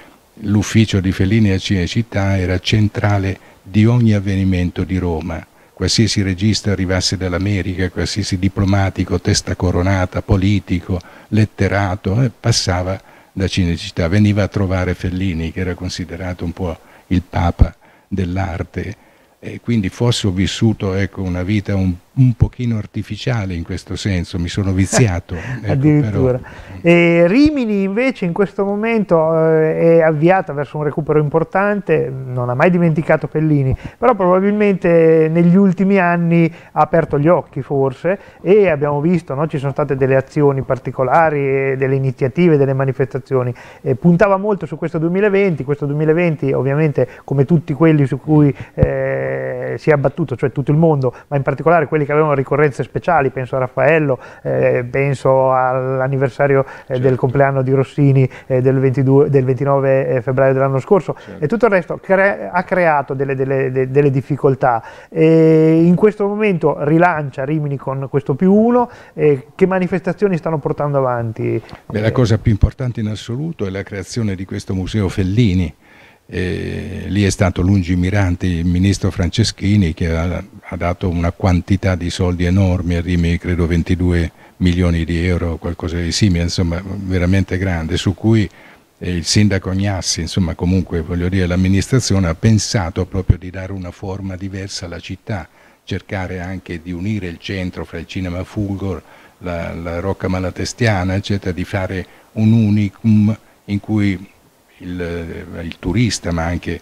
l'ufficio di Fellini a Cinecittà era centrale di ogni avvenimento di Roma. Qualsiasi regista arrivasse dall'America, qualsiasi diplomatico, testa coronata, politico, letterato, eh, passava da Cinecittà, veniva a trovare Fellini che era considerato un po' il papa dell'arte e quindi forse ho vissuto ecco, una vita un un pochino artificiale in questo senso, mi sono viziato. *laughs* ecco, Addirittura. E Rimini invece in questo momento eh, è avviata verso un recupero importante, non ha mai dimenticato Pellini, però probabilmente negli ultimi anni ha aperto gli occhi forse e abbiamo visto, no, ci sono state delle azioni particolari, delle iniziative, delle manifestazioni. E puntava molto su questo 2020, questo 2020 ovviamente come tutti quelli su cui eh, si è abbattuto, cioè tutto il mondo, ma in particolare quelli che che avevano ricorrenze speciali, penso a Raffaello, eh, penso all'anniversario eh, certo. del compleanno di Rossini eh, del, 22, del, 29 eh, febbraio dell'anno scorso certo. e tutto il resto cre ha creato delle, delle, de delle difficoltà. E in questo momento rilancia Rimini con questo più uno, che manifestazioni stanno portando avanti? Beh, la cosa più importante in assoluto è la creazione di questo museo Fellini. E lì è stato lungimirante il ministro Franceschini che ha, ha, dato una quantità di soldi enormi a Rimini, credo 22 milioni di euro, o qualcosa di simile, insomma veramente grande, su cui eh, il sindaco Gnassi, insomma comunque voglio dire l'amministrazione ha pensato proprio di dare una forma diversa alla città, cercare anche di unire il centro fra il cinema Fulgor, la, la Rocca Malatestiana, eccetera, di fare un unicum in cui il, eh, il turista ma anche,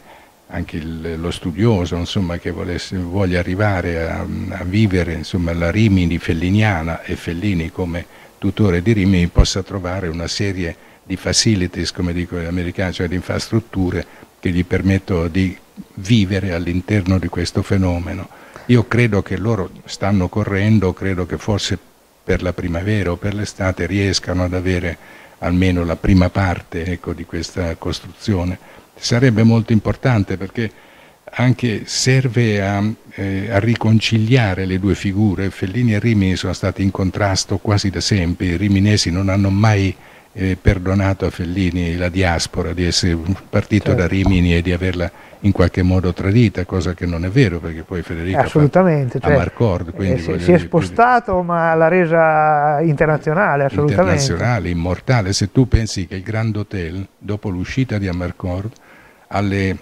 anche il, lo studioso insomma, che volesse, voglia arrivare a, a vivere insomma, la Rimini felliniana e Fellini come tutore di Rimini possa trovare una serie di facilities, come dicono gli americani, cioè di infrastrutture che gli permettono di vivere all'interno di questo fenomeno. Io credo che loro stanno correndo, credo che forse per la primavera o per l'estate riescano ad avere almeno la prima parte ecco, di questa costruzione. Sarebbe molto importante perché anche serve a, eh, a, riconciliare le due figure. Fellini e Rimini sono stati in contrasto quasi da sempre, i riminesi non hanno mai eh, perdonato a Fellini la diaspora di essere partito certo. da Rimini e di averla in qualche modo tradita, cosa che non è vero perché poi Federica assolutamente, fa, cioè, Marcord, eh, si, si, è spostato dire, ma l'ha resa internazionale assolutamente. Internazionale, immortale, se tu pensi che il Grand Hotel dopo l'uscita di Amarcord alle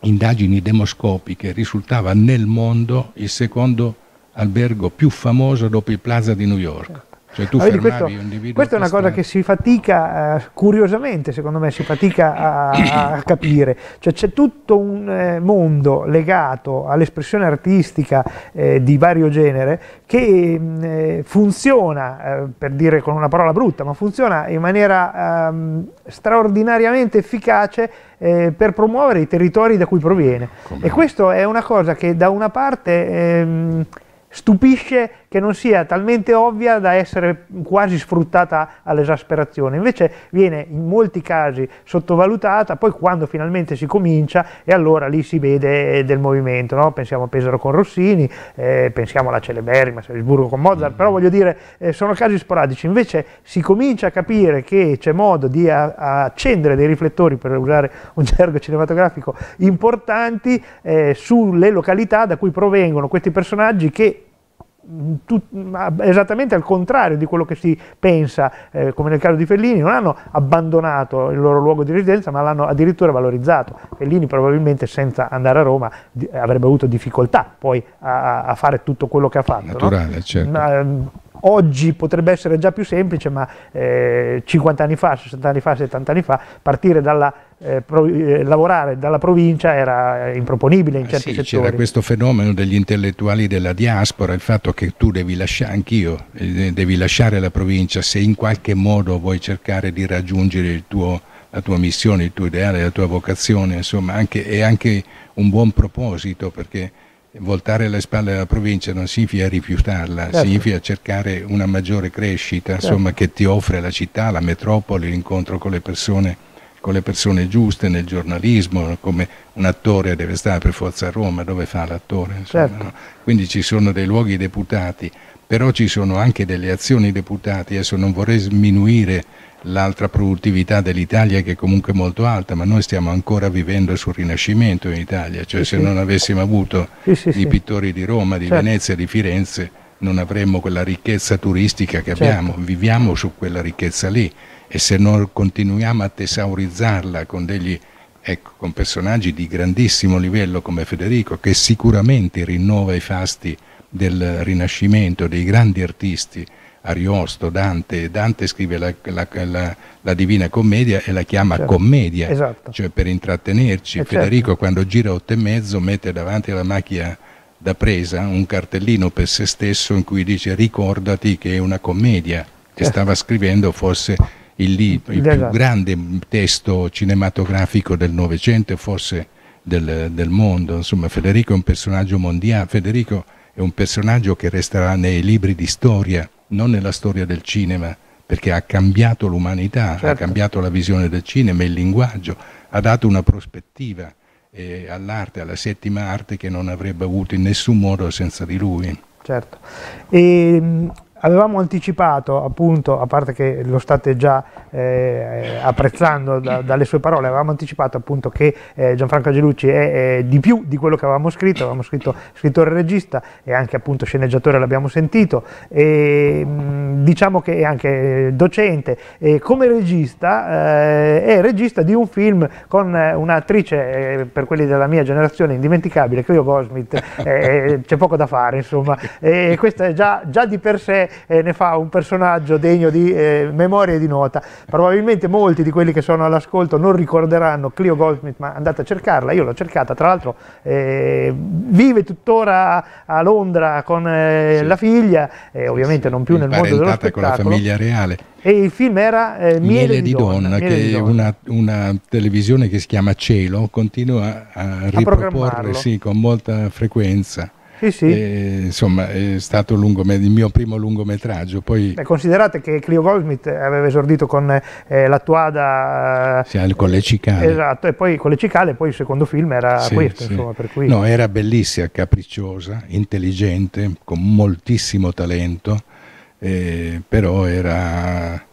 indagini demoscopiche risultava nel mondo il secondo albergo più famoso dopo il Plaza di New York. Cioè tu ah, Vedi, questo, questa è una cosa che si fatica, eh, curiosamente secondo me, si fatica a, a *coughs* capire. Cioè, c'è tutto un eh, mondo legato all'espressione artistica eh, di vario genere che mm, eh, funziona, eh, per dire con una parola brutta, ma funziona in maniera ehm, straordinariamente efficace eh, per promuovere i territori da cui proviene. Come e questo è una cosa che da una parte ehm, stupisce che non sia talmente ovvia da essere quasi sfruttata all'esasperazione, invece viene in molti casi sottovalutata, poi quando finalmente si comincia e allora lì si vede eh, del movimento, no? pensiamo a Pesaro con Rossini, eh, pensiamo alla celeberrima Salisburgo con Mozart, però voglio dire eh, sono casi sporadici, invece si comincia a capire che c'è modo di accendere dei riflettori, per usare un gergo cinematografico, importanti eh, sulle località da cui provengono questi personaggi che tut, esattamente al contrario di quello che si pensa, eh, come nel caso di Fellini, non hanno abbandonato il loro luogo di residenza, ma l'hanno addirittura valorizzato. Fellini probabilmente senza andare a Roma di, avrebbe avuto difficoltà poi a, a, fare tutto quello che ha fatto. Naturale, no? certo. Ma, ehm, oggi potrebbe essere già più semplice, ma eh, 50 anni fa, 60 anni fa, 70 anni fa, partire dalla eh, pro, eh, lavorare dalla provincia era eh, improponibile in ah, certi sì, settori. C'era questo fenomeno degli intellettuali della diaspora, il fatto che tu devi lasciare, anch'io, eh, devi lasciare la provincia se in qualche modo vuoi cercare di raggiungere tuo, la tua missione, il tuo ideale, la tua vocazione, insomma, anche, è anche un buon proposito perché voltare le spalle alla provincia non significa rifiutarla, certo. significa cercare una maggiore crescita, certo. insomma, che ti offre la città, la metropoli, l'incontro con le persone con le persone giuste nel giornalismo, come un attore deve stare per forza a Roma, dove fa l'attore? Insomma, certo. no? Quindi ci sono dei luoghi deputati, però ci sono anche delle azioni deputate. adesso non vorrei sminuire l'altra produttività dell'Italia che è comunque molto alta, ma noi stiamo ancora vivendo sul Rinascimento in Italia, cioè sì, se sì. non avessimo avuto sì, i pittori di Roma, di certo. Venezia, di Firenze, non avremmo quella ricchezza turistica che certo. abbiamo, viviamo su quella ricchezza lì e se non continuiamo a tesaurizzarla con, degli, ecco, con personaggi di grandissimo livello come Federico, che sicuramente rinnova i fasti del Rinascimento, dei grandi artisti, Ariosto, Dante, Dante scrive la, la, la, la, Divina Commedia e la chiama certo. commedia, esatto. cioè per intrattenerci. E eh, Federico certo. quando gira otto e mezzo mette davanti alla macchina da presa un cartellino per se stesso in cui dice ricordati che è una commedia certo. stava scrivendo forse il, il più esatto. grande testo cinematografico del Novecento e forse del, del, mondo. Insomma, Federico è un personaggio mondiale, Federico è un personaggio che resterà nei libri di storia, non nella storia del cinema, perché ha cambiato l'umanità, certo. ha cambiato la visione del cinema, il linguaggio, ha dato una prospettiva eh, all'arte, alla settima arte che non avrebbe avuto in nessun modo senza di lui. Certo. E, ehm, Avevamo anticipato, appunto, a parte che lo state già eh, apprezzando da, dalle sue parole, avevamo anticipato appunto che eh, Gianfranco Agelucci è, è, di più di quello che avevamo scritto, avevamo scritto scrittore regista e anche appunto sceneggiatore l'abbiamo sentito, e, diciamo che è anche docente e come regista eh, è regista di un film con un'attrice eh, per quelli della mia generazione indimenticabile, Cleo Goldsmith, eh, eh, c'è poco da fare insomma, e questa è già, già di per sé eh, ne fa un personaggio degno di eh, memoria e di nota. Probabilmente molti di quelli che sono all'ascolto non ricorderanno Clio Goldsmith, ma andate a cercarla, io l'ho cercata, tra l'altro eh, vive tuttora a Londra con eh, sì. la figlia, ovviamente sì, non più nel mondo dello spettacolo. con la famiglia reale. E il film era eh, Miele, Miele, di Donna, donna Miele che di donna. Una, una, televisione che si chiama Cielo, continua a, a riproporre sì, con molta frequenza. Sì, sì. E, insomma, è stato il mio primo lungometraggio. Poi... Beh, considerate che Clio Goldsmith aveva esordito con eh, l'attuada. Eh, sì, con le cicale. Esatto, e poi con le cicale, poi il secondo film era sì, questo. Sì. Insomma, cui... No, era bellissima, capricciosa, intelligente, con moltissimo talento, eh, però era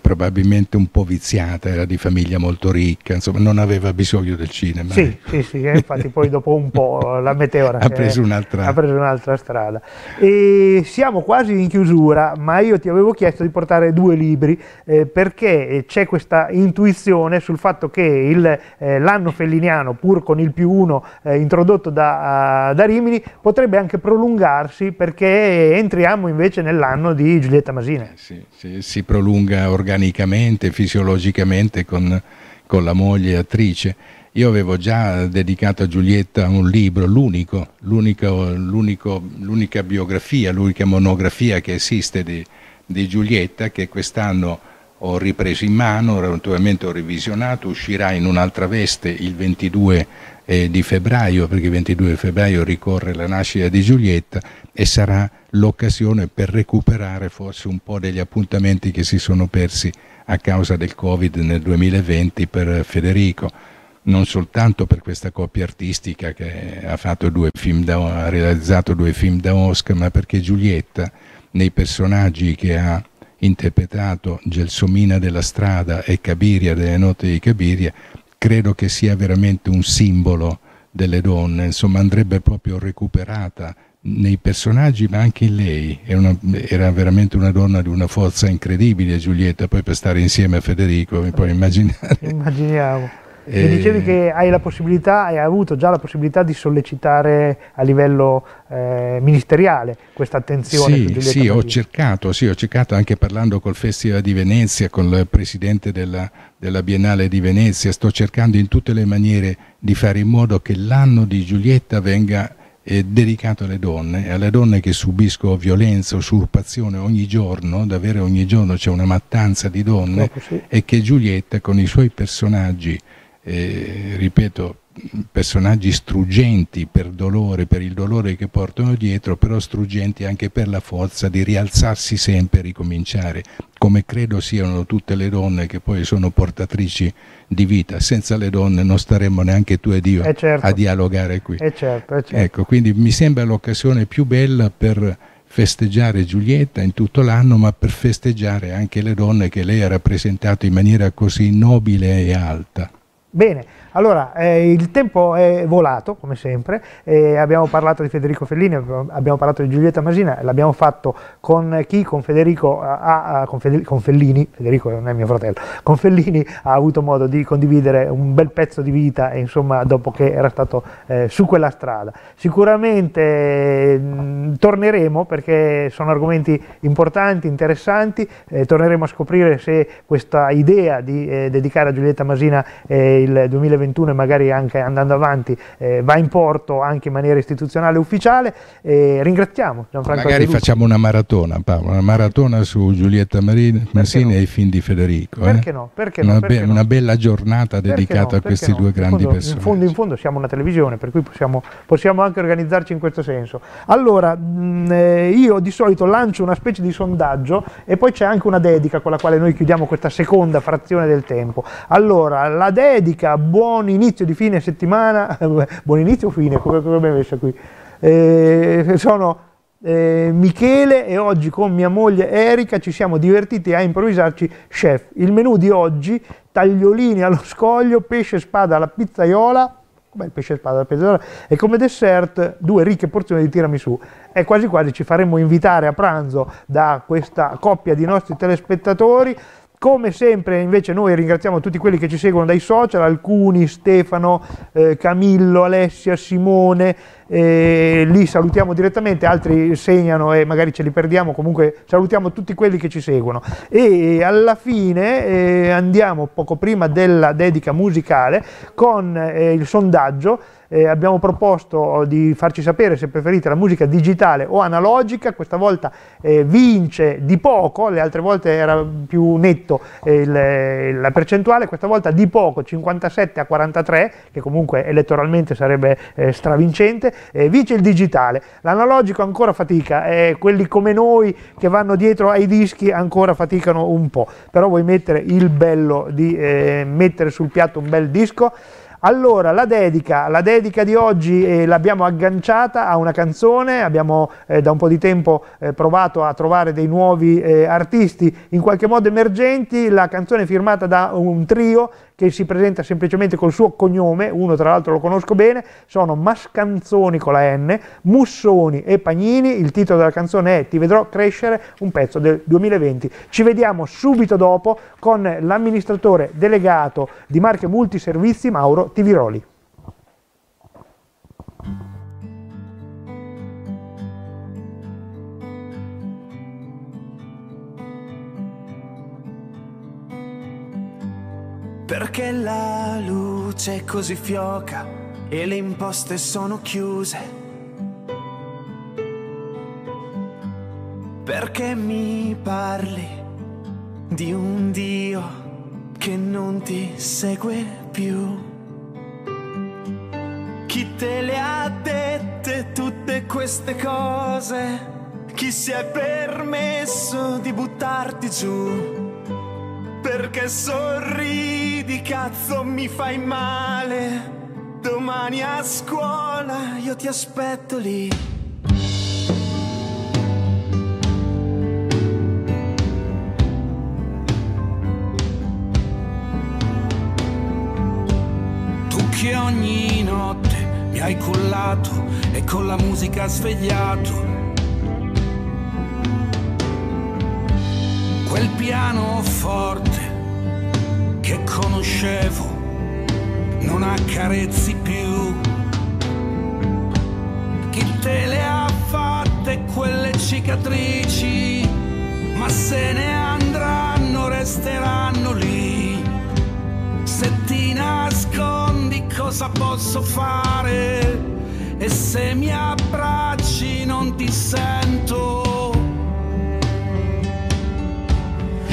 probabilmente un po' viziata, era di famiglia molto ricca, insomma non aveva bisogno del cinema. Sì, sì, sì eh, infatti poi dopo un po' la meteora *laughs* ha, preso eh, ha preso un'altra strada. E siamo quasi in chiusura, ma io ti avevo chiesto di portare due libri eh, perché c'è questa intuizione sul fatto che eh, l'anno felliniano, pur con il più uno eh, introdotto da, da Rimini, potrebbe anche prolungarsi perché entriamo invece nell'anno di Giulietta Masina. Sì, sì, si prolunga organicamente, fisiologicamente con, con la moglie attrice. Io avevo già dedicato a Giulietta un libro, l'unico, l'unica biografia, l'unica monografia che esiste di, di Giulietta, che quest'anno ho ripreso in mano, naturalmente ho revisionato, uscirà in un'altra veste il 22 eh, di febbraio, perché il 22 febbraio ricorre la nascita di Giulietta, e sarà l'occasione per recuperare forse un po' degli appuntamenti che si sono persi a causa del Covid nel 2020 per Federico, non soltanto per questa coppia artistica che ha, due da, ha realizzato due film da Oscar, ma perché Giulietta nei personaggi che ha interpretato Gelsomina della strada e Cabiria delle notti di Cabiria, credo che sia veramente un simbolo delle donne, insomma andrebbe proprio recuperata nei personaggi ma anche in lei. Una, era veramente una donna di una forza incredibile Giulietta, poi per stare insieme a Federico mi puoi immaginare. Immaginiamo. E... Mi eh, dicevi che hai la possibilità, hai avuto già la possibilità di sollecitare a livello eh, ministeriale questa attenzione. Sì, sì ho, cercato, sì, ho cercato, anche parlando col Festival di Venezia, con il presidente della, della Biennale di Venezia, sto cercando in tutte le maniere di fare in modo che l'anno di Giulietta venga eh, dedicato alle donne e alle donne che subiscono violenza, usurpazione ogni giorno, davvero ogni giorno c'è una mattanza di donne ecco, sì. e che Giulietta con i suoi personaggi, eh, ripeto, personaggi struggenti per dolore, per il dolore che portano dietro, però struggenti anche per la forza di rialzarsi sempre e ricominciare, come credo siano tutte le donne che poi sono portatrici di vita. Senza le donne non staremmo neanche tu ed io eh certo. a dialogare qui. Eh certo, eh certo. Ecco, quindi mi sembra l'occasione più bella per festeggiare Giulietta in tutto l'anno, ma per festeggiare anche le donne che lei ha rappresentato in maniera così nobile e alta. Bene, allora, eh, il tempo è volato, come sempre, eh, abbiamo parlato di Federico Fellini, abbiamo parlato di Giulietta Masina, l'abbiamo fatto con chi? Con Federico, ah, ah, con, Fede, con Fellini, Federico non è mio fratello, con Fellini ha avuto modo di condividere un bel pezzo di vita, insomma, dopo che era stato eh, su quella strada. Sicuramente mh, mm, torneremo, perché sono argomenti importanti, interessanti, eh, torneremo a scoprire se questa idea di eh, dedicare a Giulietta Masina eh, il 2020 2021 e magari anche andando avanti eh, va in porto anche in maniera istituzionale e ufficiale. Eh, ringraziamo Gianfranco. Magari Angelucci. facciamo una maratona, Paolo, una maratona su Giulietta Marini, Massini no? e i film di Federico. Eh? Perché no? Perché no? Una, perché be- no? una bella giornata perché dedicata a questi due grandi in fondo, personaggi. In fondo, in fondo siamo una televisione, per cui possiamo, possiamo anche organizzarci in questo senso. Allora, mh, mm, eh, io di solito lancio una specie di sondaggio e poi c'è anche una dedica con la quale noi chiudiamo questa seconda frazione del tempo. Allora, la dedica buona buon inizio di fine settimana, *laughs* buon inizio o fine, come, come abbiamo messo qui, eh, sono eh, Michele e oggi con mia moglie Erika ci siamo divertiti a improvvisarci chef. Il menù di oggi, tagliolini allo scoglio, pesce spada alla pizzaiola, beh, il pesce spada alla pizzaiola, e come dessert due ricche porzioni di tiramisù. E quasi quasi ci faremmo invitare a pranzo da questa coppia di nostri telespettatori come sempre invece noi ringraziamo tutti quelli che ci seguono dai social, alcuni, Stefano, eh, Camillo, Alessia, Simone, eh, li salutiamo direttamente, altri segnano e magari ce li perdiamo, comunque salutiamo tutti quelli che ci seguono. E alla fine eh, andiamo poco prima della dedica musicale con eh, il sondaggio eh, abbiamo proposto oh, di farci sapere se preferite la musica digitale o analogica, questa volta eh, vince di poco, le altre volte era più netto eh, il, eh, la percentuale, questa volta di poco, 57 a 43, che comunque elettoralmente sarebbe eh, stravincente, eh, vince il digitale, l'analogico ancora fatica, quelli come noi che vanno dietro ai dischi ancora faticano un po', però vuoi mettere il bello di mettere sul piatto un bel disco? Allora, la dedica, la dedica di oggi eh, l'abbiamo agganciata a una canzone, abbiamo eh, da un po' di tempo eh, provato a trovare dei nuovi eh, artisti in qualche modo emergenti, la canzone è firmata da un trio che si presenta semplicemente col suo cognome, uno tra l'altro lo conosco bene, sono Mascanzoni con la N, Mussoni e Pagnini, il titolo della canzone è Ti vedrò crescere, un pezzo del 2020. Ci vediamo subito dopo con l'amministratore delegato di Marche Multiservizi Mauro Tiviroli. Perché la luce è così fioca e le imposte sono chiuse? Perché mi parli di un Dio che non ti segue più? Chi te le ha dette tutte queste cose? Chi si è permesso di buttarti giù? Perché sorridi? di cazzo mi fai male. Domani a scuola io ti aspetto lì. Tu che ogni notte mi hai collato e con la musica svegliato. Quel pianoforte che conoscevo non accarezzi più. Chi te le ha fatte quelle cicatrici, ma se ne andranno, resteranno lì. Se ti nascondi cosa posso fare? E se mi abbracci non ti sento.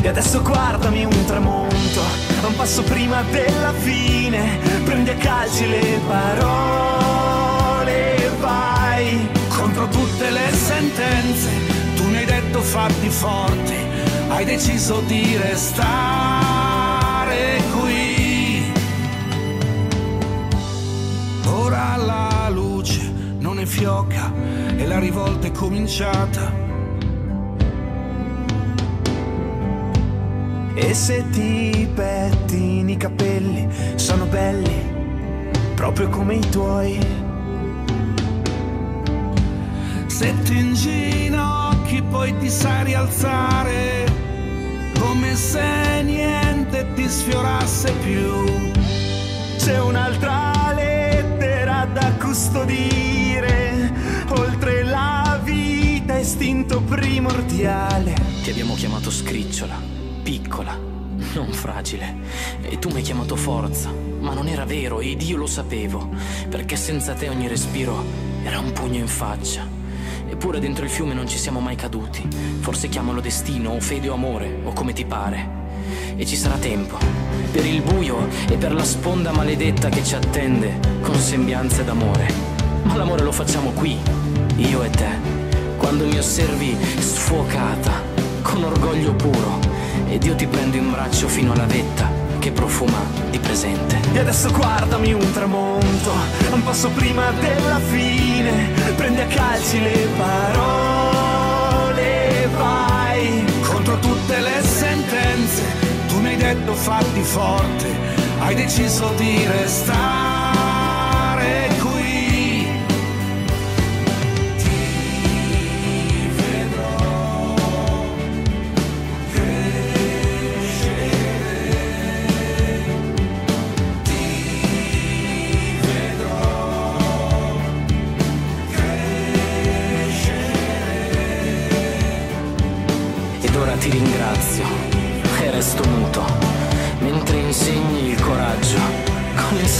E adesso guardami un tramonto ma un passo prima della fine, prendi a calci le parole e vai contro tutte le sentenze, tu ne hai detto fatti forti, hai deciso di restare qui. Ora la luce non è fioca e la rivolta è cominciata E se ti pettini i capelli sono belli, proprio come i tuoi. Se ti inginocchi poi ti sai rialzare, come se niente ti sfiorasse più. C'è un'altra lettera da custodire, oltre la vita istinto primordiale. Ti abbiamo chiamato scricciola piccola, non fragile. E tu mi hai chiamato forza, ma non era vero ed io lo sapevo, perché senza te ogni respiro era un pugno in faccia. Eppure dentro il fiume non ci siamo mai caduti. Forse chiamalo destino o fede o amore, o come ti pare. E ci sarà tempo, per il buio e per la sponda maledetta che ci attende con sembianze d'amore. Ma l'amore lo facciamo qui, io e te. Quando mi osservi sfocata, con orgoglio puro ed io ti prendo in braccio fino alla vetta che profuma di presente. E adesso guardami un tramonto, un passo prima della fine, prendi a calci le parole, vai contro tutte le sentenze, tu mi hai detto fatti forte, hai deciso di restare.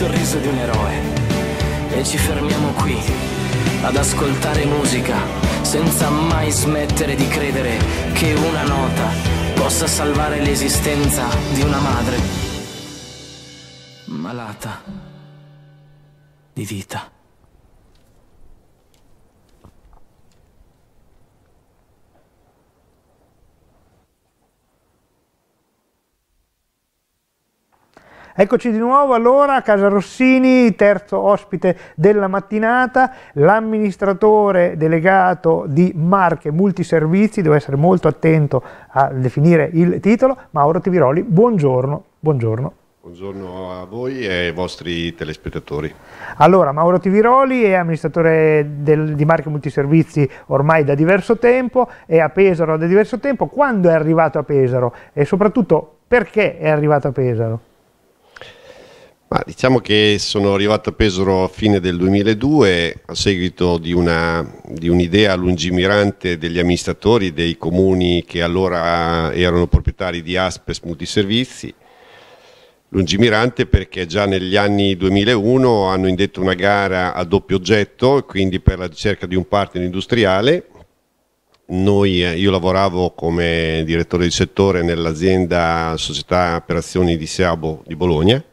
sorriso di un eroe. E ci fermiamo qui, ad ascoltare musica, senza mai smettere di credere che una nota possa salvare l'esistenza di una madre malata di vita. Eccoci di nuovo allora a Casa Rossini, terzo ospite della mattinata, l'amministratore delegato di Marche Multiservizi, devo essere molto attento a definire il titolo, Mauro Tiviroli, buongiorno. Buongiorno. Buongiorno a voi e ai vostri telespettatori. Allora, Mauro Tiviroli è amministratore del, di Marche Multiservizi ormai da diverso tempo, è a Pesaro da diverso tempo. Quando è arrivato a Pesaro e soprattutto perché è arrivato a Pesaro? Ma diciamo che sono arrivato a Pesaro a fine del 2002 a seguito di, un'idea lungimirante degli amministratori dei comuni che allora erano proprietari di Aspes Multiservizi. Lungimirante perché già negli anni 2001 hanno indetto una gara a doppio oggetto, quindi per la ricerca di un partner industriale. Noi, eh, io lavoravo come direttore di settore nell'azienda Società per Azioni di Seabo di Bologna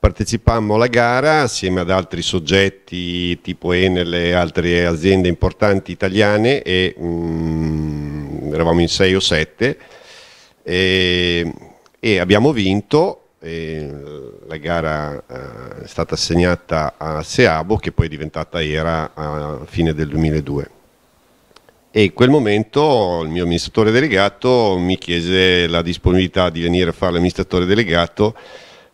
Partecipammo alla gara assieme ad altri soggetti tipo Enel e altre aziende importanti italiane e mm, eravamo in 6 o 7 e, e abbiamo vinto e la gara eh, è stata assegnata a Seabo che poi è diventata ERA a fine del 2002 e in quel momento il mio amministratore delegato mi chiese la disponibilità di venire a fare l'amministratore delegato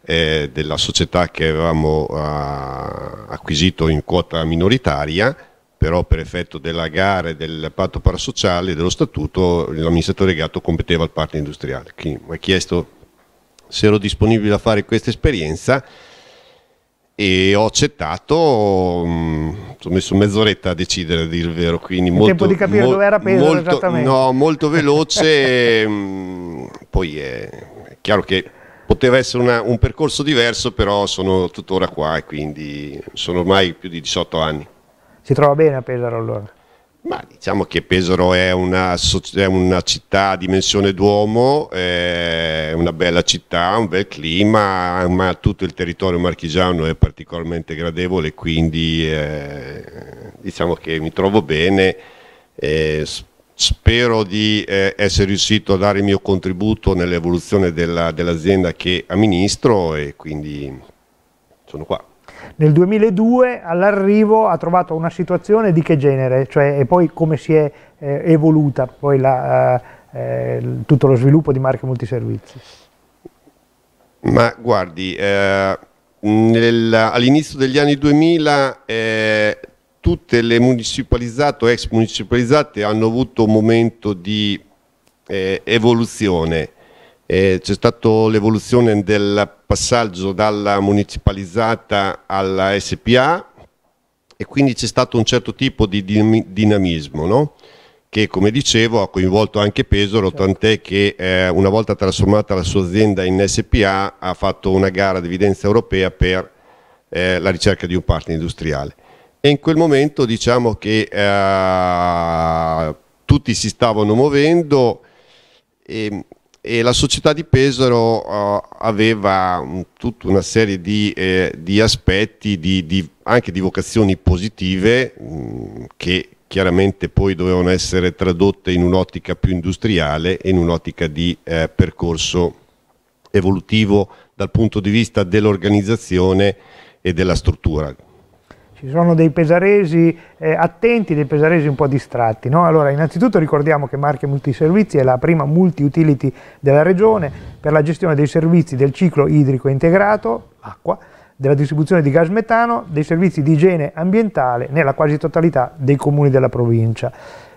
eh, della società che avevamo ah, acquisito in quota minoritaria, però per effetto della gara, del patto parasociale e dello statuto l'amministratore Gatto competeva al parte industriale. Quindi mi ha chiesto se ero disponibile a fare questa esperienza e ho accettato, mh, mm, ci ho messo mezz'oretta a decidere, a dire il vero, quindi molto, tempo di capire mo dove era Pedro molto, esattamente. No, molto *laughs* veloce, mh, mm, poi è, è chiaro che poteva essere una, un percorso diverso, però sono tuttora qua e quindi sono ormai più di 18 anni. Si trova bene a Pesaro allora? Ma diciamo che Pesaro è una, è una città a dimensione d'uomo, è una bella città, un bel clima, ma tutto il territorio marchigiano è particolarmente gradevole, quindi eh, diciamo che mi trovo bene. Eh, Spero di eh, essere riuscito a dare il mio contributo nell'evoluzione dell'azienda dell che amministro e quindi sono qua. Nel 2002 all'arrivo ha trovato una situazione di che genere? Cioè, e poi come si è eh, evoluta la, eh, eh, tutto lo sviluppo di marche multiservizi? Ma guardi, eh, all'inizio degli anni 2000 tutte le municipalizzate o ex municipalizzate hanno avuto un momento di eh, evoluzione. Eh, C'è stata l'evoluzione del passaggio dalla municipalizzata alla SPA e quindi c'è stato un certo tipo di dinamismo no? che come dicevo ha coinvolto anche Pesaro certo. tant'è che eh, una volta trasformata la sua azienda in SPA ha fatto una gara di evidenza europea per eh, la ricerca di un partner industriale e in quel momento diciamo che eh, tutti si stavano muovendo e, e la società di Pesaro eh, aveva un, tutta una serie di, eh, di aspetti, di, di, anche di vocazioni positive mh, mm, che chiaramente poi dovevano essere tradotte in un'ottica più industriale e in un'ottica di eh, percorso evolutivo dal punto di vista dell'organizzazione e della struttura ci sono dei pesaresi eh, attenti, dei pesaresi un po' distratti. No? Allora, innanzitutto ricordiamo che Marche Multiservizi è la prima multi-utility della regione per la gestione dei servizi del ciclo idrico integrato, acqua, della distribuzione di gas metano, dei servizi di igiene ambientale nella quasi totalità dei comuni della provincia.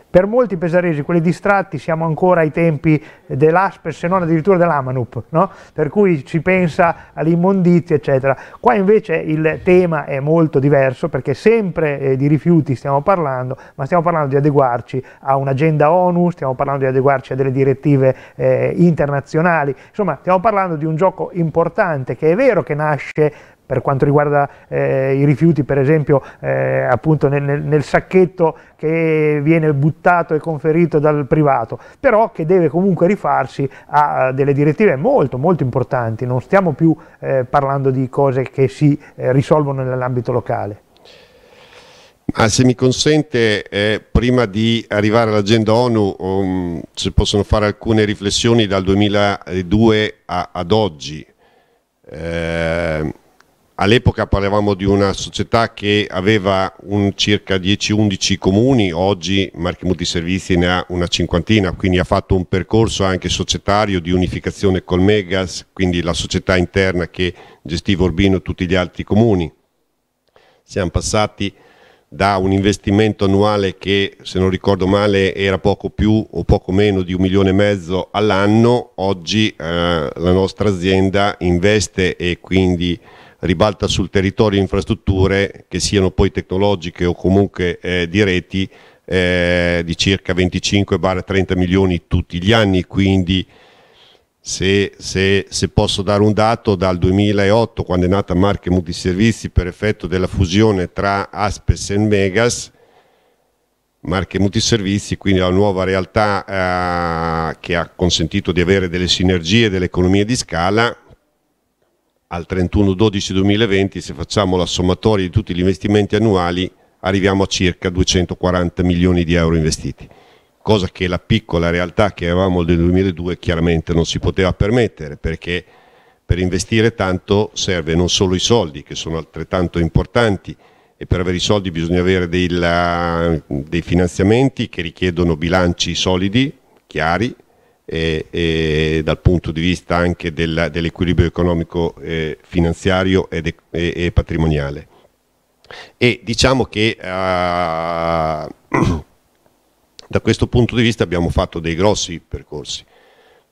Per molti pesaresi, quelli distratti, siamo ancora ai tempi dell'Asper, se non addirittura dell'Amanup, no? per cui si pensa all'immondizia, eccetera. Qua invece il tema è molto diverso, perché sempre eh, di rifiuti stiamo parlando, ma stiamo parlando di adeguarci a un'agenda ONU, stiamo parlando di adeguarci a delle direttive eh, internazionali, insomma stiamo parlando di un gioco importante che è vero che nasce per quanto riguarda eh, i rifiuti, per esempio eh, appunto nel, nel, sacchetto che viene buttato e conferito dal privato, però che deve comunque rifarsi a, delle direttive molto molto importanti, non stiamo più eh, parlando di cose che si eh, risolvono nell'ambito locale. Ah, se mi consente, eh, prima di arrivare all'agenda ONU, um, si possono fare alcune riflessioni dal 2002 a, ad oggi. Eh, All'epoca parlavamo di una società che aveva un, circa 10-11 comuni, oggi Marchi Multiservizi ne ha una cinquantina, quindi ha fatto un percorso anche societario di unificazione col Megas, quindi la società interna che gestiva Urbino e tutti gli altri comuni. Siamo passati da un investimento annuale che, se non ricordo male, era poco più o poco meno di un milione e mezzo all'anno, oggi eh, la nostra azienda investe e quindi ribalta sul territorio infrastrutture che siano poi tecnologiche o comunque eh, di reti eh, di circa 25-30 milioni tutti gli anni, quindi se, se, se, posso dare un dato, dal 2008 quando è nata Marche Multiservizi per effetto della fusione tra Aspes e Megas, Marche Multiservizi, quindi la nuova realtà eh, che ha consentito di avere delle sinergie, delle economie di scala, al 31-12-2020, se facciamo la sommatoria di tutti gli investimenti annuali, arriviamo a circa 240 milioni di euro investiti, cosa che la piccola realtà che avevamo nel 2002 chiaramente non si poteva permettere, perché per investire tanto serve non solo i soldi, che sono altrettanto importanti, e per avere i soldi bisogna avere dei, la, dei finanziamenti che richiedono bilanci solidi, chiari, e, e dal punto di vista anche del, dell'equilibrio economico eh, finanziario ed, e, e, patrimoniale. E diciamo che eh, *clears throat* da questo punto di vista abbiamo fatto dei grossi percorsi.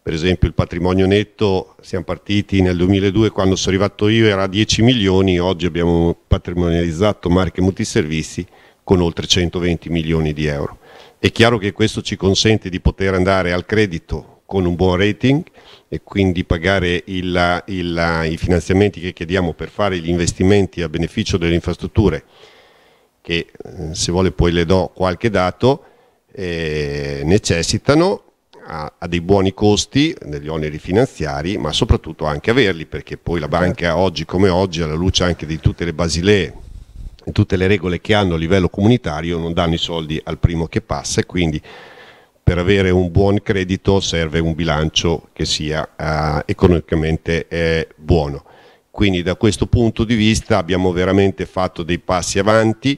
Per esempio il patrimonio netto, siamo partiti nel 2002 quando sono arrivato io era 10 milioni, oggi abbiamo patrimonializzato marche multiservizi con oltre 120 milioni di euro. È chiaro che questo ci consente di poter andare al credito con un buon rating e quindi pagare il, il, i finanziamenti che chiediamo per fare gli investimenti a beneficio delle infrastrutture, che eh, se vuole poi le do qualche dato, eh, necessitano a, dei buoni costi, degli oneri finanziari, ma soprattutto anche averli, perché poi la certo. banca oggi come oggi, alla luce anche di tutte le basilee tutte le regole che hanno a livello comunitario non danno i soldi al primo che passa e quindi per avere un buon credito serve un bilancio che sia eh, economicamente eh, buono. Quindi da questo punto di vista abbiamo veramente fatto dei passi avanti,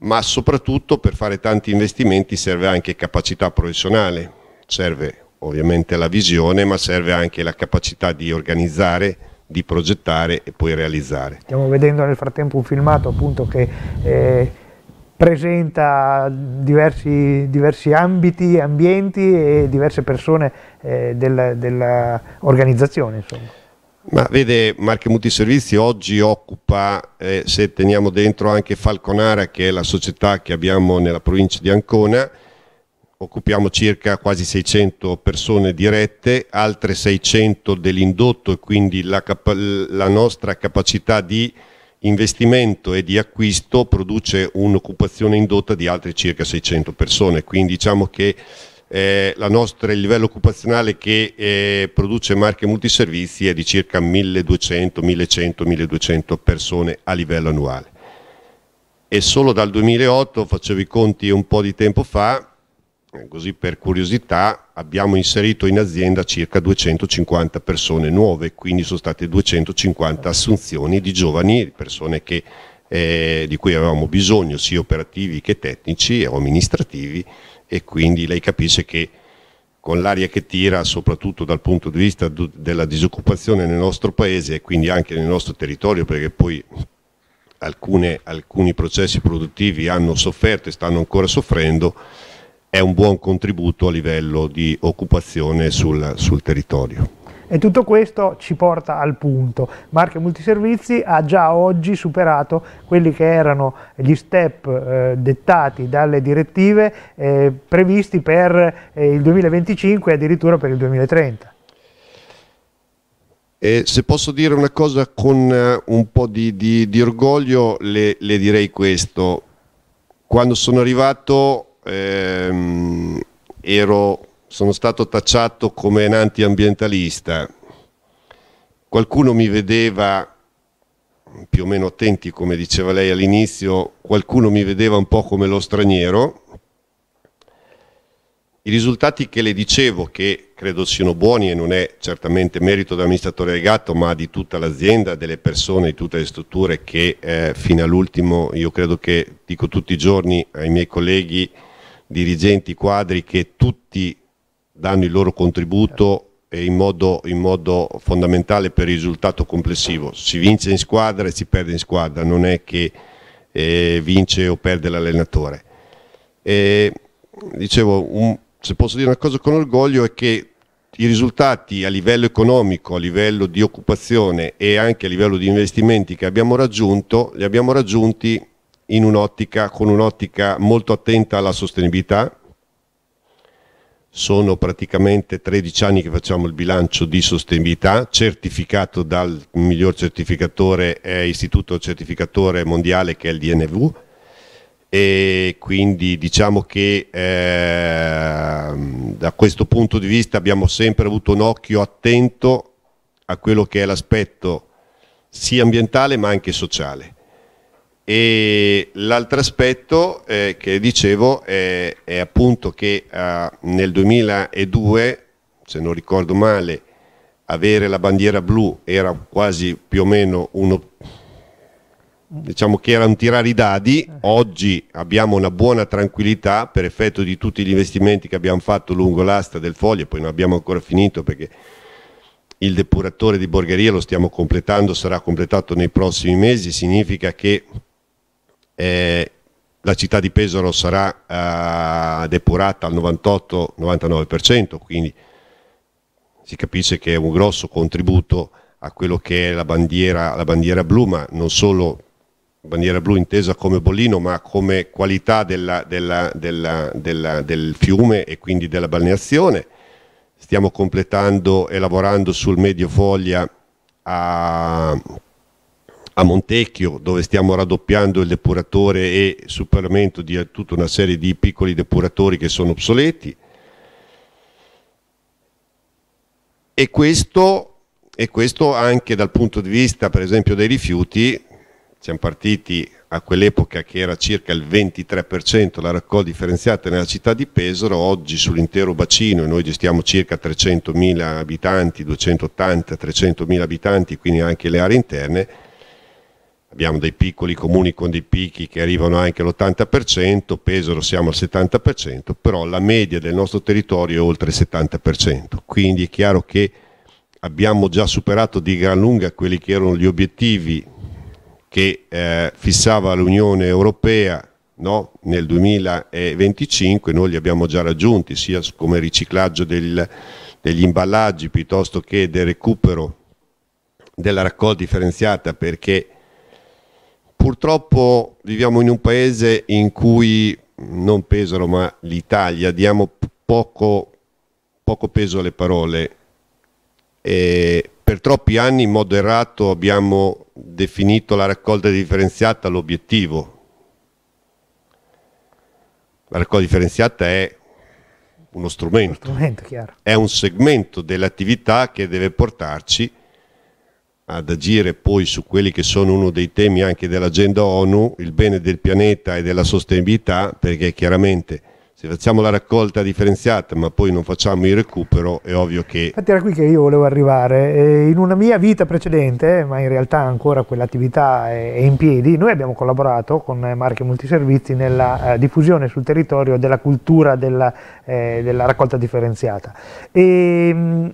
ma soprattutto per fare tanti investimenti serve anche capacità professionale, serve ovviamente la visione, ma serve anche la capacità di organizzare di progettare e poi realizzare. Stiamo vedendo nel frattempo un filmato appunto che eh, presenta diversi, diversi, ambiti, ambienti e diverse persone eh, dell'organizzazione. Ma vede, Marche Multiservizi oggi occupa, eh, se teniamo dentro anche Falconara, che è la società che abbiamo nella provincia di Ancona, occupiamo circa quasi 600 persone dirette, altre 600 dell'indotto e quindi la, la nostra capacità di investimento e di acquisto produce un'occupazione indotta di altre circa 600 persone, quindi diciamo che eh, la nostra, il livello occupazionale che eh, produce Marche Multiservizi è di circa 1200, 1100, 1200 persone a livello annuale. E solo dal 2008, facevo i conti un po' di tempo fa, così per curiosità, abbiamo inserito in azienda circa 250 persone nuove, quindi sono state 250 assunzioni di giovani, persone che, eh, di cui avevamo bisogno sia operativi che tecnici o amministrativi e quindi lei capisce che con l'aria che tira, soprattutto dal punto di vista della disoccupazione nel nostro paese e quindi anche nel nostro territorio, perché poi alcune, alcuni processi produttivi hanno sofferto e stanno ancora soffrendo, è un buon contributo a livello di occupazione sul, sul territorio. E tutto questo ci porta al punto. Marche Multiservizi ha già oggi superato quelli che erano gli step eh, dettati dalle direttive eh, previsti per eh, il 2025 e addirittura per il 2030. E se posso dire una cosa con eh, un po' di, di, di orgoglio, le, le direi questo. Quando sono arrivato ehm, ero, sono stato tacciato come un antiambientalista, qualcuno mi vedeva più o meno attenti come diceva lei all'inizio, qualcuno mi vedeva un po' come lo straniero, i risultati che le dicevo, che credo siano buoni e non è certamente merito dell'amministratore legato, ma di tutta l'azienda, delle persone, di tutte le strutture che eh, fino all'ultimo, io credo che dico tutti i giorni ai miei colleghi, dirigenti quadri che tutti danno il loro contributo e in modo, in modo fondamentale per il risultato complessivo. Si vince in squadra e si perde in squadra, non è che eh, vince o perde l'allenatore. dicevo, un, se posso dire una cosa con orgoglio è che i risultati a livello economico, a livello di occupazione e anche a livello di investimenti che abbiamo raggiunto, li abbiamo raggiunti un'ottica, con un'ottica molto attenta alla sostenibilità. Sono praticamente 13 anni che facciamo il bilancio di sostenibilità, certificato dal miglior certificatore, eh, istituto certificatore mondiale che è il DNV, e quindi diciamo che eh, da questo punto di vista abbiamo sempre avuto un occhio attento a quello che è l'aspetto sia ambientale ma anche sociale. E l'altro aspetto eh, che dicevo è, è appunto che eh, nel 2002, se non ricordo male, avere la bandiera blu era quasi più o meno uno diciamo che era un tirare i dadi eh. oggi abbiamo una buona tranquillità per effetto di tutti gli investimenti che abbiamo fatto lungo l'asta del foglio poi non abbiamo ancora finito perché il depuratore di Borgheria lo stiamo completando sarà completato nei prossimi mesi significa che eh, la città di Pesaro sarà eh, depurata al 98-99%, quindi si capisce che è un grosso contributo a quello che è la bandiera, la bandiera blu, ma non solo bandiera blu intesa come bollino, ma come qualità della, della, della, del fiume e quindi della balneazione. Stiamo completando e lavorando sul medio foglia a, a Montecchio dove stiamo raddoppiando il depuratore e superamento di tutta una serie di piccoli depuratori che sono obsoleti e questo, e questo anche dal punto di vista per esempio dei rifiuti siamo partiti a quell'epoca che era circa il 23% la raccolta differenziata nella città di Pesaro, oggi sull'intero bacino, e noi gestiamo circa 300.000 abitanti, 280-300.000 abitanti, quindi anche le aree interne, abbiamo dei piccoli comuni con dei picchi che arrivano anche all'80%, Pesaro siamo al 70%, però la media del nostro territorio è oltre il 70%, quindi è chiaro che abbiamo già superato di gran lunga quelli che erano gli obiettivi che eh, fissava l'Unione Europea no? nel 2025, noi li abbiamo già raggiunti, sia come riciclaggio del, degli imballaggi piuttosto che del recupero della raccolta differenziata perché Purtroppo viviamo in un paese in cui non pesano, ma l'Italia diamo poco, poco peso alle parole. E per troppi anni in modo errato abbiamo definito la raccolta differenziata l'obiettivo. La raccolta differenziata è uno strumento, strumento è un segmento dell'attività che deve portarci a ad agire poi su quelli che sono uno dei temi anche dell'agenda ONU, il bene del pianeta e della sostenibilità, perché chiaramente se facciamo la raccolta differenziata ma poi non facciamo il recupero è ovvio che... Infatti era qui che io volevo arrivare, in una mia vita precedente, ma in realtà ancora quell'attività è in piedi, noi abbiamo collaborato con Marche Multiservizi nella eh, diffusione sul territorio della cultura della, eh, della raccolta differenziata e mm,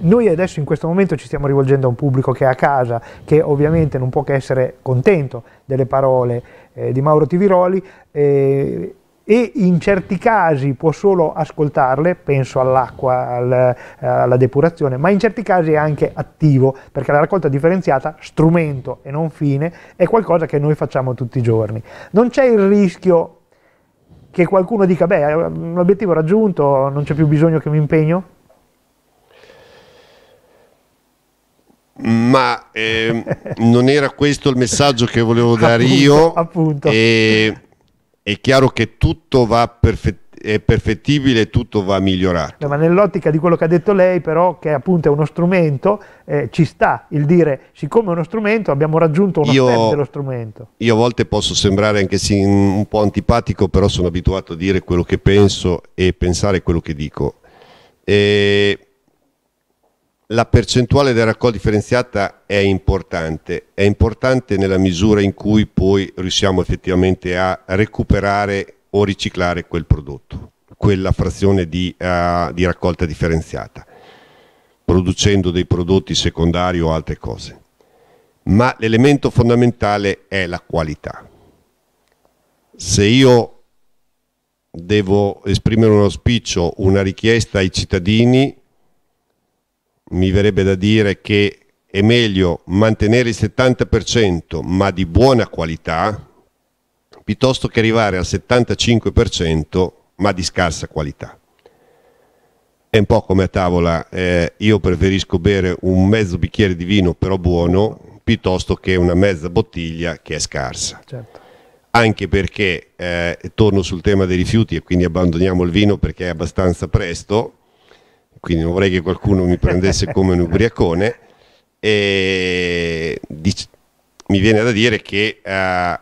noi adesso in questo momento ci stiamo rivolgendo a un pubblico che è a casa, che ovviamente non può che essere contento delle parole eh, di Mauro Tiviroli eh, e in certi casi può solo ascoltarle, penso all'acqua, al, alla depurazione, ma in certi casi è anche attivo, perché la raccolta differenziata, strumento e non fine, è qualcosa che noi facciamo tutti i giorni. Non c'è il rischio che qualcuno dica, beh, eh, l'obiettivo raggiunto, non c'è più bisogno che mi impegno? ma eh, non era questo il messaggio che volevo dare appunto, io. Appunto. E, è chiaro che tutto va perfettamente è perfettibile tutto va migliorato ma nell'ottica di quello che ha detto lei, però, che appunto è uno strumento, eh, ci sta il dire, siccome è uno strumento, abbiamo raggiunto uno io, step dello strumento. Io a volte posso sembrare anche sì, un po' antipatico, però sono abituato a dire quello che penso e pensare quello che dico. E la percentuale della raccolta differenziata è importante, è importante nella misura in cui poi riusciamo effettivamente a recuperare o riciclare quel prodotto, quella frazione di, uh, di raccolta differenziata, producendo dei prodotti secondari o altre cose. Ma l'elemento fondamentale è la qualità. Se io devo esprimere un auspicio, una richiesta ai cittadini, mi verrebbe da dire che è meglio mantenere il 70% ma di buona qualità piuttosto che arrivare al 75% ma di scarsa qualità. È un po' come a tavola, eh, io preferisco bere un mezzo bicchiere di vino però buono piuttosto che una mezza bottiglia che è scarsa. Certo. Anche perché, eh, torno sul tema dei rifiuti e quindi abbandoniamo il vino perché è abbastanza presto, quindi non vorrei che qualcuno mi prendesse come un ubriacone, e dic- mi viene da dire che uh,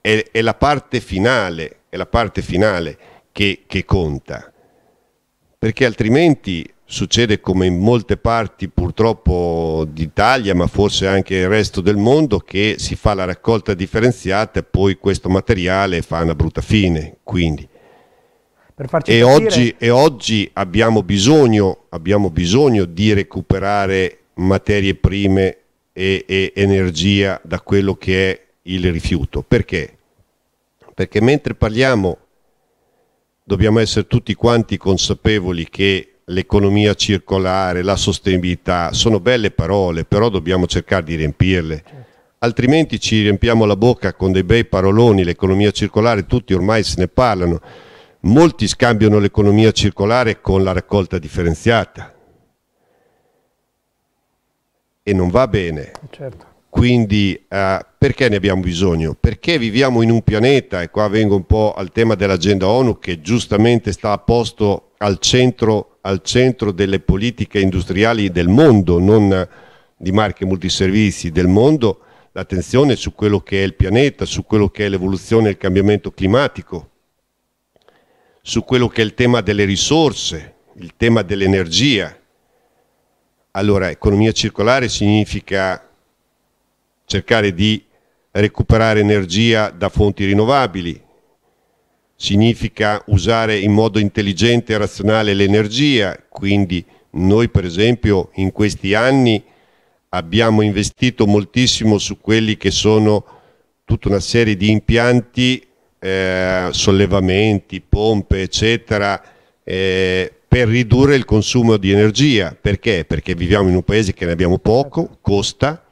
è, è, la parte finale, è la parte finale che, che conta, perché altrimenti succede come in molte parti purtroppo d'Italia, ma forse anche nel resto del mondo, che si fa la raccolta differenziata e poi questo materiale fa una brutta fine. Quindi e, capire... oggi, e oggi abbiamo bisogno, abbiamo bisogno di recuperare materie prime e, e, energia da quello che è il rifiuto. Perché? Perché mentre parliamo dobbiamo essere tutti quanti consapevoli che l'economia circolare, la sostenibilità sono belle parole, però dobbiamo cercare di riempirle. Certo. Altrimenti ci riempiamo la bocca con dei bei paroloni, l'economia circolare, tutti ormai se ne parlano Molti scambiano l'economia circolare con la raccolta differenziata e non va bene. Certo. Quindi eh, perché ne abbiamo bisogno? Perché viviamo in un pianeta, e qua vengo un po' al tema dell'agenda ONU che giustamente sta posto al centro, al centro delle politiche industriali del mondo, non di marche multiservizi del mondo, l'attenzione su quello che è il pianeta, su quello che è l'evoluzione e il cambiamento climatico, su quello che è il tema delle risorse, il tema dell'energia. Allora, economia circolare significa cercare di recuperare energia da fonti rinnovabili, significa usare in modo intelligente e razionale l'energia, quindi noi per esempio in questi anni abbiamo investito moltissimo su quelli che sono tutta una serie di impianti eh, sollevamenti, pompe, eccetera, eh, per ridurre il consumo di energia. Perché? Perché viviamo in un paese che ne abbiamo poco, costa,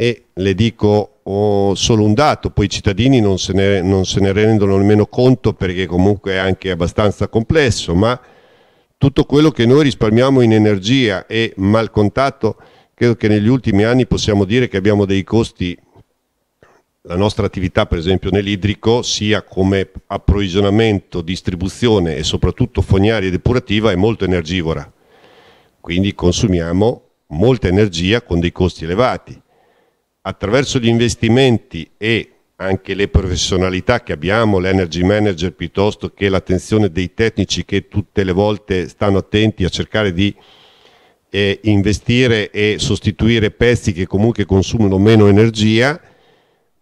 e le dico oh, solo un dato, poi i cittadini non se, ne, non se ne rendono nemmeno conto perché comunque è anche abbastanza complesso, ma tutto quello che noi risparmiamo in energia e mal contato, credo che negli ultimi anni possiamo dire che abbiamo dei costi la nostra attività per esempio nell'idrico sia come approvvigionamento, distribuzione e soprattutto fognaria e depurativa è molto energivora, quindi consumiamo molta energia con dei costi elevati. Attraverso gli investimenti e anche le professionalità che abbiamo, l'energy manager piuttosto che l'attenzione dei tecnici che tutte le volte stanno attenti a cercare di eh, investire e sostituire pezzi che comunque consumano meno energia,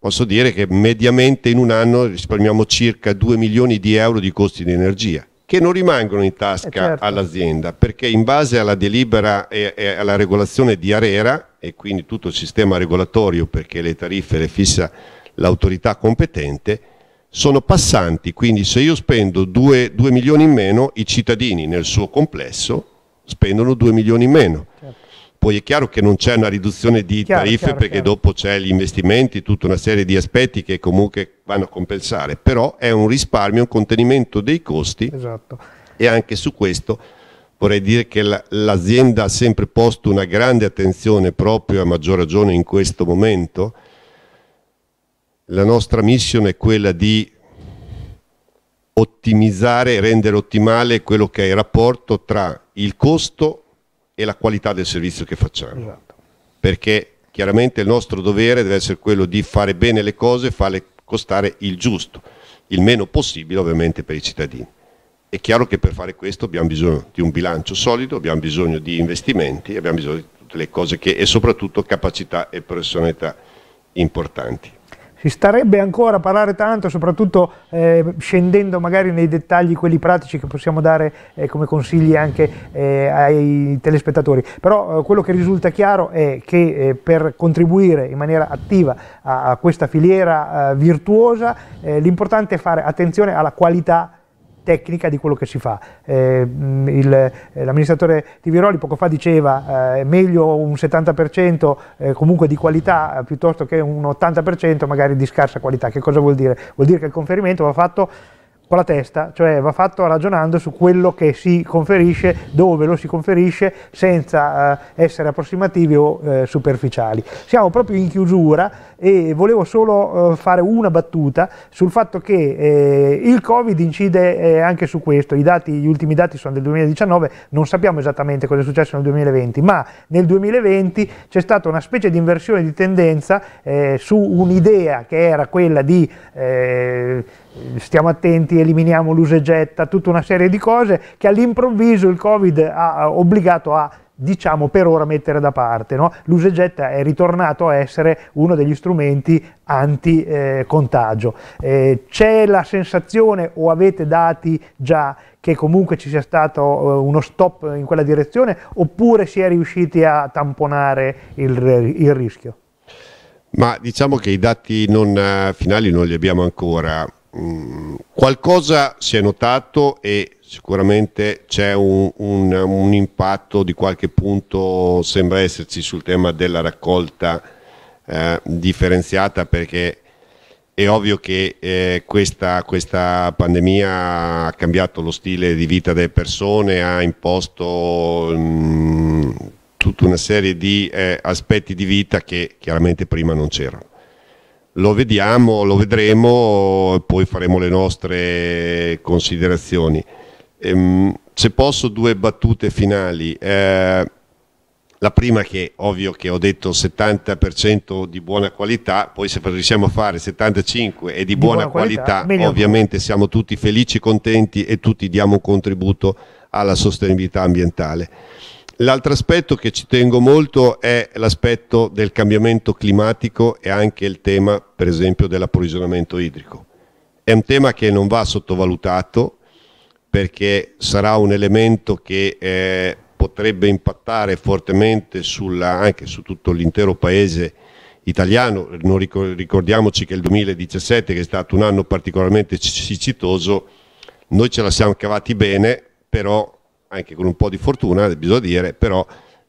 posso dire che mediamente in un anno risparmiamo circa 2 milioni di euro di costi di energia che non rimangono in tasca eh certo. all'azienda perché in base alla delibera e, e, alla regolazione di Arera e quindi tutto il sistema regolatorio perché le tariffe le fissa l'autorità competente sono passanti, quindi se io spendo 2, 2 milioni in meno i cittadini nel suo complesso spendono 2 milioni in meno. Certo. Poi è chiaro che non c'è una riduzione di chiaro, tariffe chiaro, perché chiaro. dopo c'è gli investimenti, tutta una serie di aspetti che comunque vanno a compensare, però è un risparmio, un contenimento dei costi esatto. e anche su questo vorrei dire che l'azienda ha sempre posto una grande attenzione proprio a maggior ragione in questo momento. La nostra mission è quella di ottimizzare, rendere ottimale quello che è il rapporto tra il costo e la qualità del servizio che facciamo. Esatto. Perché chiaramente il nostro dovere deve essere quello di fare bene le cose, e farle costare il giusto, il meno possibile ovviamente per i cittadini. È chiaro che per fare questo abbiamo bisogno di un bilancio solido, abbiamo bisogno di investimenti, abbiamo bisogno di tutte le cose che e soprattutto capacità e personalità importanti si starebbe ancora a parlare tanto, soprattutto eh, scendendo magari nei dettagli quelli pratici che possiamo dare eh, come consigli anche eh, ai telespettatori, però eh, quello che risulta chiaro è che eh, per contribuire in maniera attiva a, a questa filiera eh, virtuosa l'importante è fare attenzione alla qualità tecnica di quello che si fa. Eh, mm, eh l'amministratore Tiviroli poco fa diceva eh, meglio un 70% eh, comunque di qualità eh, piuttosto che un 80% magari di scarsa qualità. Che cosa vuol dire? Vuol dire che il conferimento va fatto con la testa, cioè va fatto ragionando su quello che si conferisce, dove lo si conferisce, senza eh, essere approssimativi o eh, superficiali. Siamo proprio in chiusura e volevo solo eh, fare una battuta sul fatto che eh, il Covid incide eh, anche su questo, dati, gli ultimi dati sono del 2019, non sappiamo esattamente cosa è successo nel 2020, ma nel 2020 c'è stata una specie di inversione di tendenza eh, su un'idea che era quella di stiamo attenti, eliminiamo l'usegetta, tutta una serie di cose che all'improvviso il Covid ha obbligato a diciamo per ora mettere da parte. No? L'usegetta è ritornato a essere uno degli strumenti anti-contagio. Eh, eh, c'è la sensazione o avete dati già che comunque ci sia stato eh, uno stop in quella direzione oppure si è riusciti a tamponare il, il rischio? Ma diciamo che i dati non, eh, finali non li abbiamo ancora qualcosa si è notato e sicuramente c'è un, un, un, impatto di qualche punto, sembra esserci sul tema della raccolta eh, differenziata perché è ovvio che eh, questa, questa, pandemia ha cambiato lo stile di vita delle persone, ha imposto mh, mm, tutta una serie di eh, aspetti di vita che chiaramente prima non c'erano lo vediamo, lo vedremo, poi faremo le nostre considerazioni. Ehm, se posso due battute finali. Eh, la prima che ovvio che ho detto 70% di buona qualità, poi se riusciamo a fare 75% e di, di buona, buona, qualità, qualità ovviamente siamo tutti felici, contenti e tutti diamo un contributo alla sostenibilità ambientale. L'altro aspetto che ci tengo molto è l'aspetto del cambiamento climatico e anche il tema, per esempio, dell'approvvigionamento idrico. È un tema che non va sottovalutato perché sarà un elemento che eh, potrebbe impattare fortemente sulla, anche su tutto l'intero paese italiano. Non ricordiamoci che il 2017, che è stato un anno particolarmente siccitoso, noi ce la siamo cavati bene, però anche con un po' di fortuna, bisogna dire, però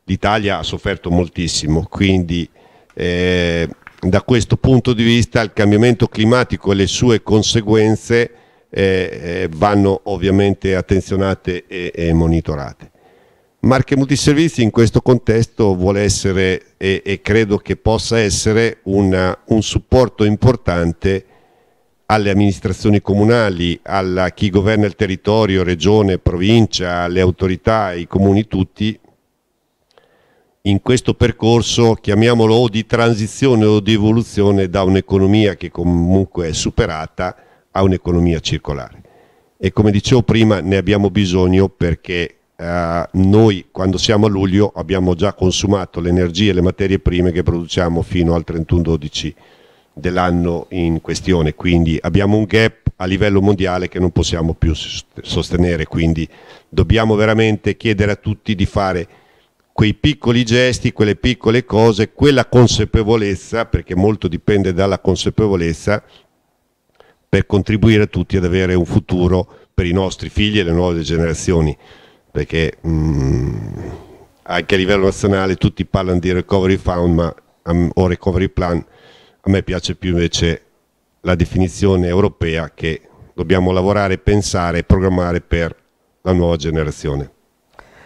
l'Italia ha sofferto moltissimo, quindi eh, da questo punto di vista il cambiamento climatico e le sue conseguenze eh, eh vanno ovviamente attenzionate e, e, monitorate. Marche Multiservizi in questo contesto vuole essere e, e credo che possa essere una, un supporto importante alle amministrazioni comunali, a chi governa il territorio, regione, provincia, alle autorità, ai comuni tutti, in questo percorso, chiamiamolo o di transizione o di evoluzione da un'economia che comunque è superata a un'economia circolare. E come dicevo prima ne abbiamo bisogno perché eh, noi quando siamo a luglio abbiamo già consumato l'energia e le materie prime che produciamo fino al 31 12 dell'anno in questione, quindi abbiamo un gap a livello mondiale che non possiamo più sostenere, quindi dobbiamo veramente chiedere a tutti di fare quei piccoli gesti, quelle piccole cose, quella consapevolezza, perché molto dipende dalla consapevolezza, per contribuire a tutti ad avere un futuro per i nostri figli e le nuove generazioni, perché mh, mm, anche a livello nazionale tutti parlano di recovery fund ma, um, o recovery plan, a me piace più invece la definizione europea che dobbiamo lavorare, pensare e programmare per la nuova generazione.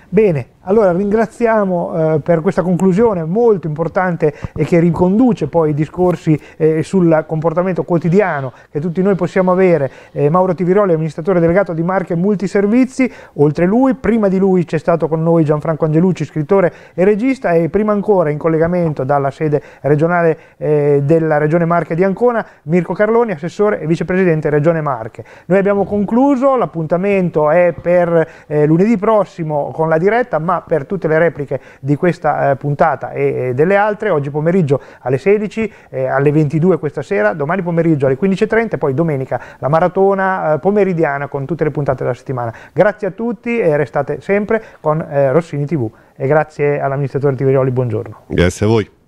Bene, allora ringraziamo eh, per questa conclusione molto importante e che riconduce poi i discorsi eh, sul comportamento quotidiano che tutti noi possiamo avere. Eh, Mauro Tiviroli, amministratore delegato di Marche Multiservizi, oltre lui, prima di lui c'è stato con noi Gianfranco Angelucci, scrittore e regista e prima ancora in collegamento dalla sede regionale eh, della Regione Marche di Ancona, Mirko Carloni, assessore e vicepresidente Regione Marche. Noi abbiamo concluso, l'appuntamento è per eh, lunedì prossimo con la diretta ma per tutte le repliche di questa eh, puntata e, e, delle altre, oggi pomeriggio alle 16, eh, alle 22 questa sera, domani pomeriggio alle 15.30 poi domenica la maratona eh, pomeridiana con tutte le puntate della settimana. Grazie a tutti e restate sempre con eh, Rossini TV e grazie all'amministratore Tiverioli, buongiorno. Grazie a voi.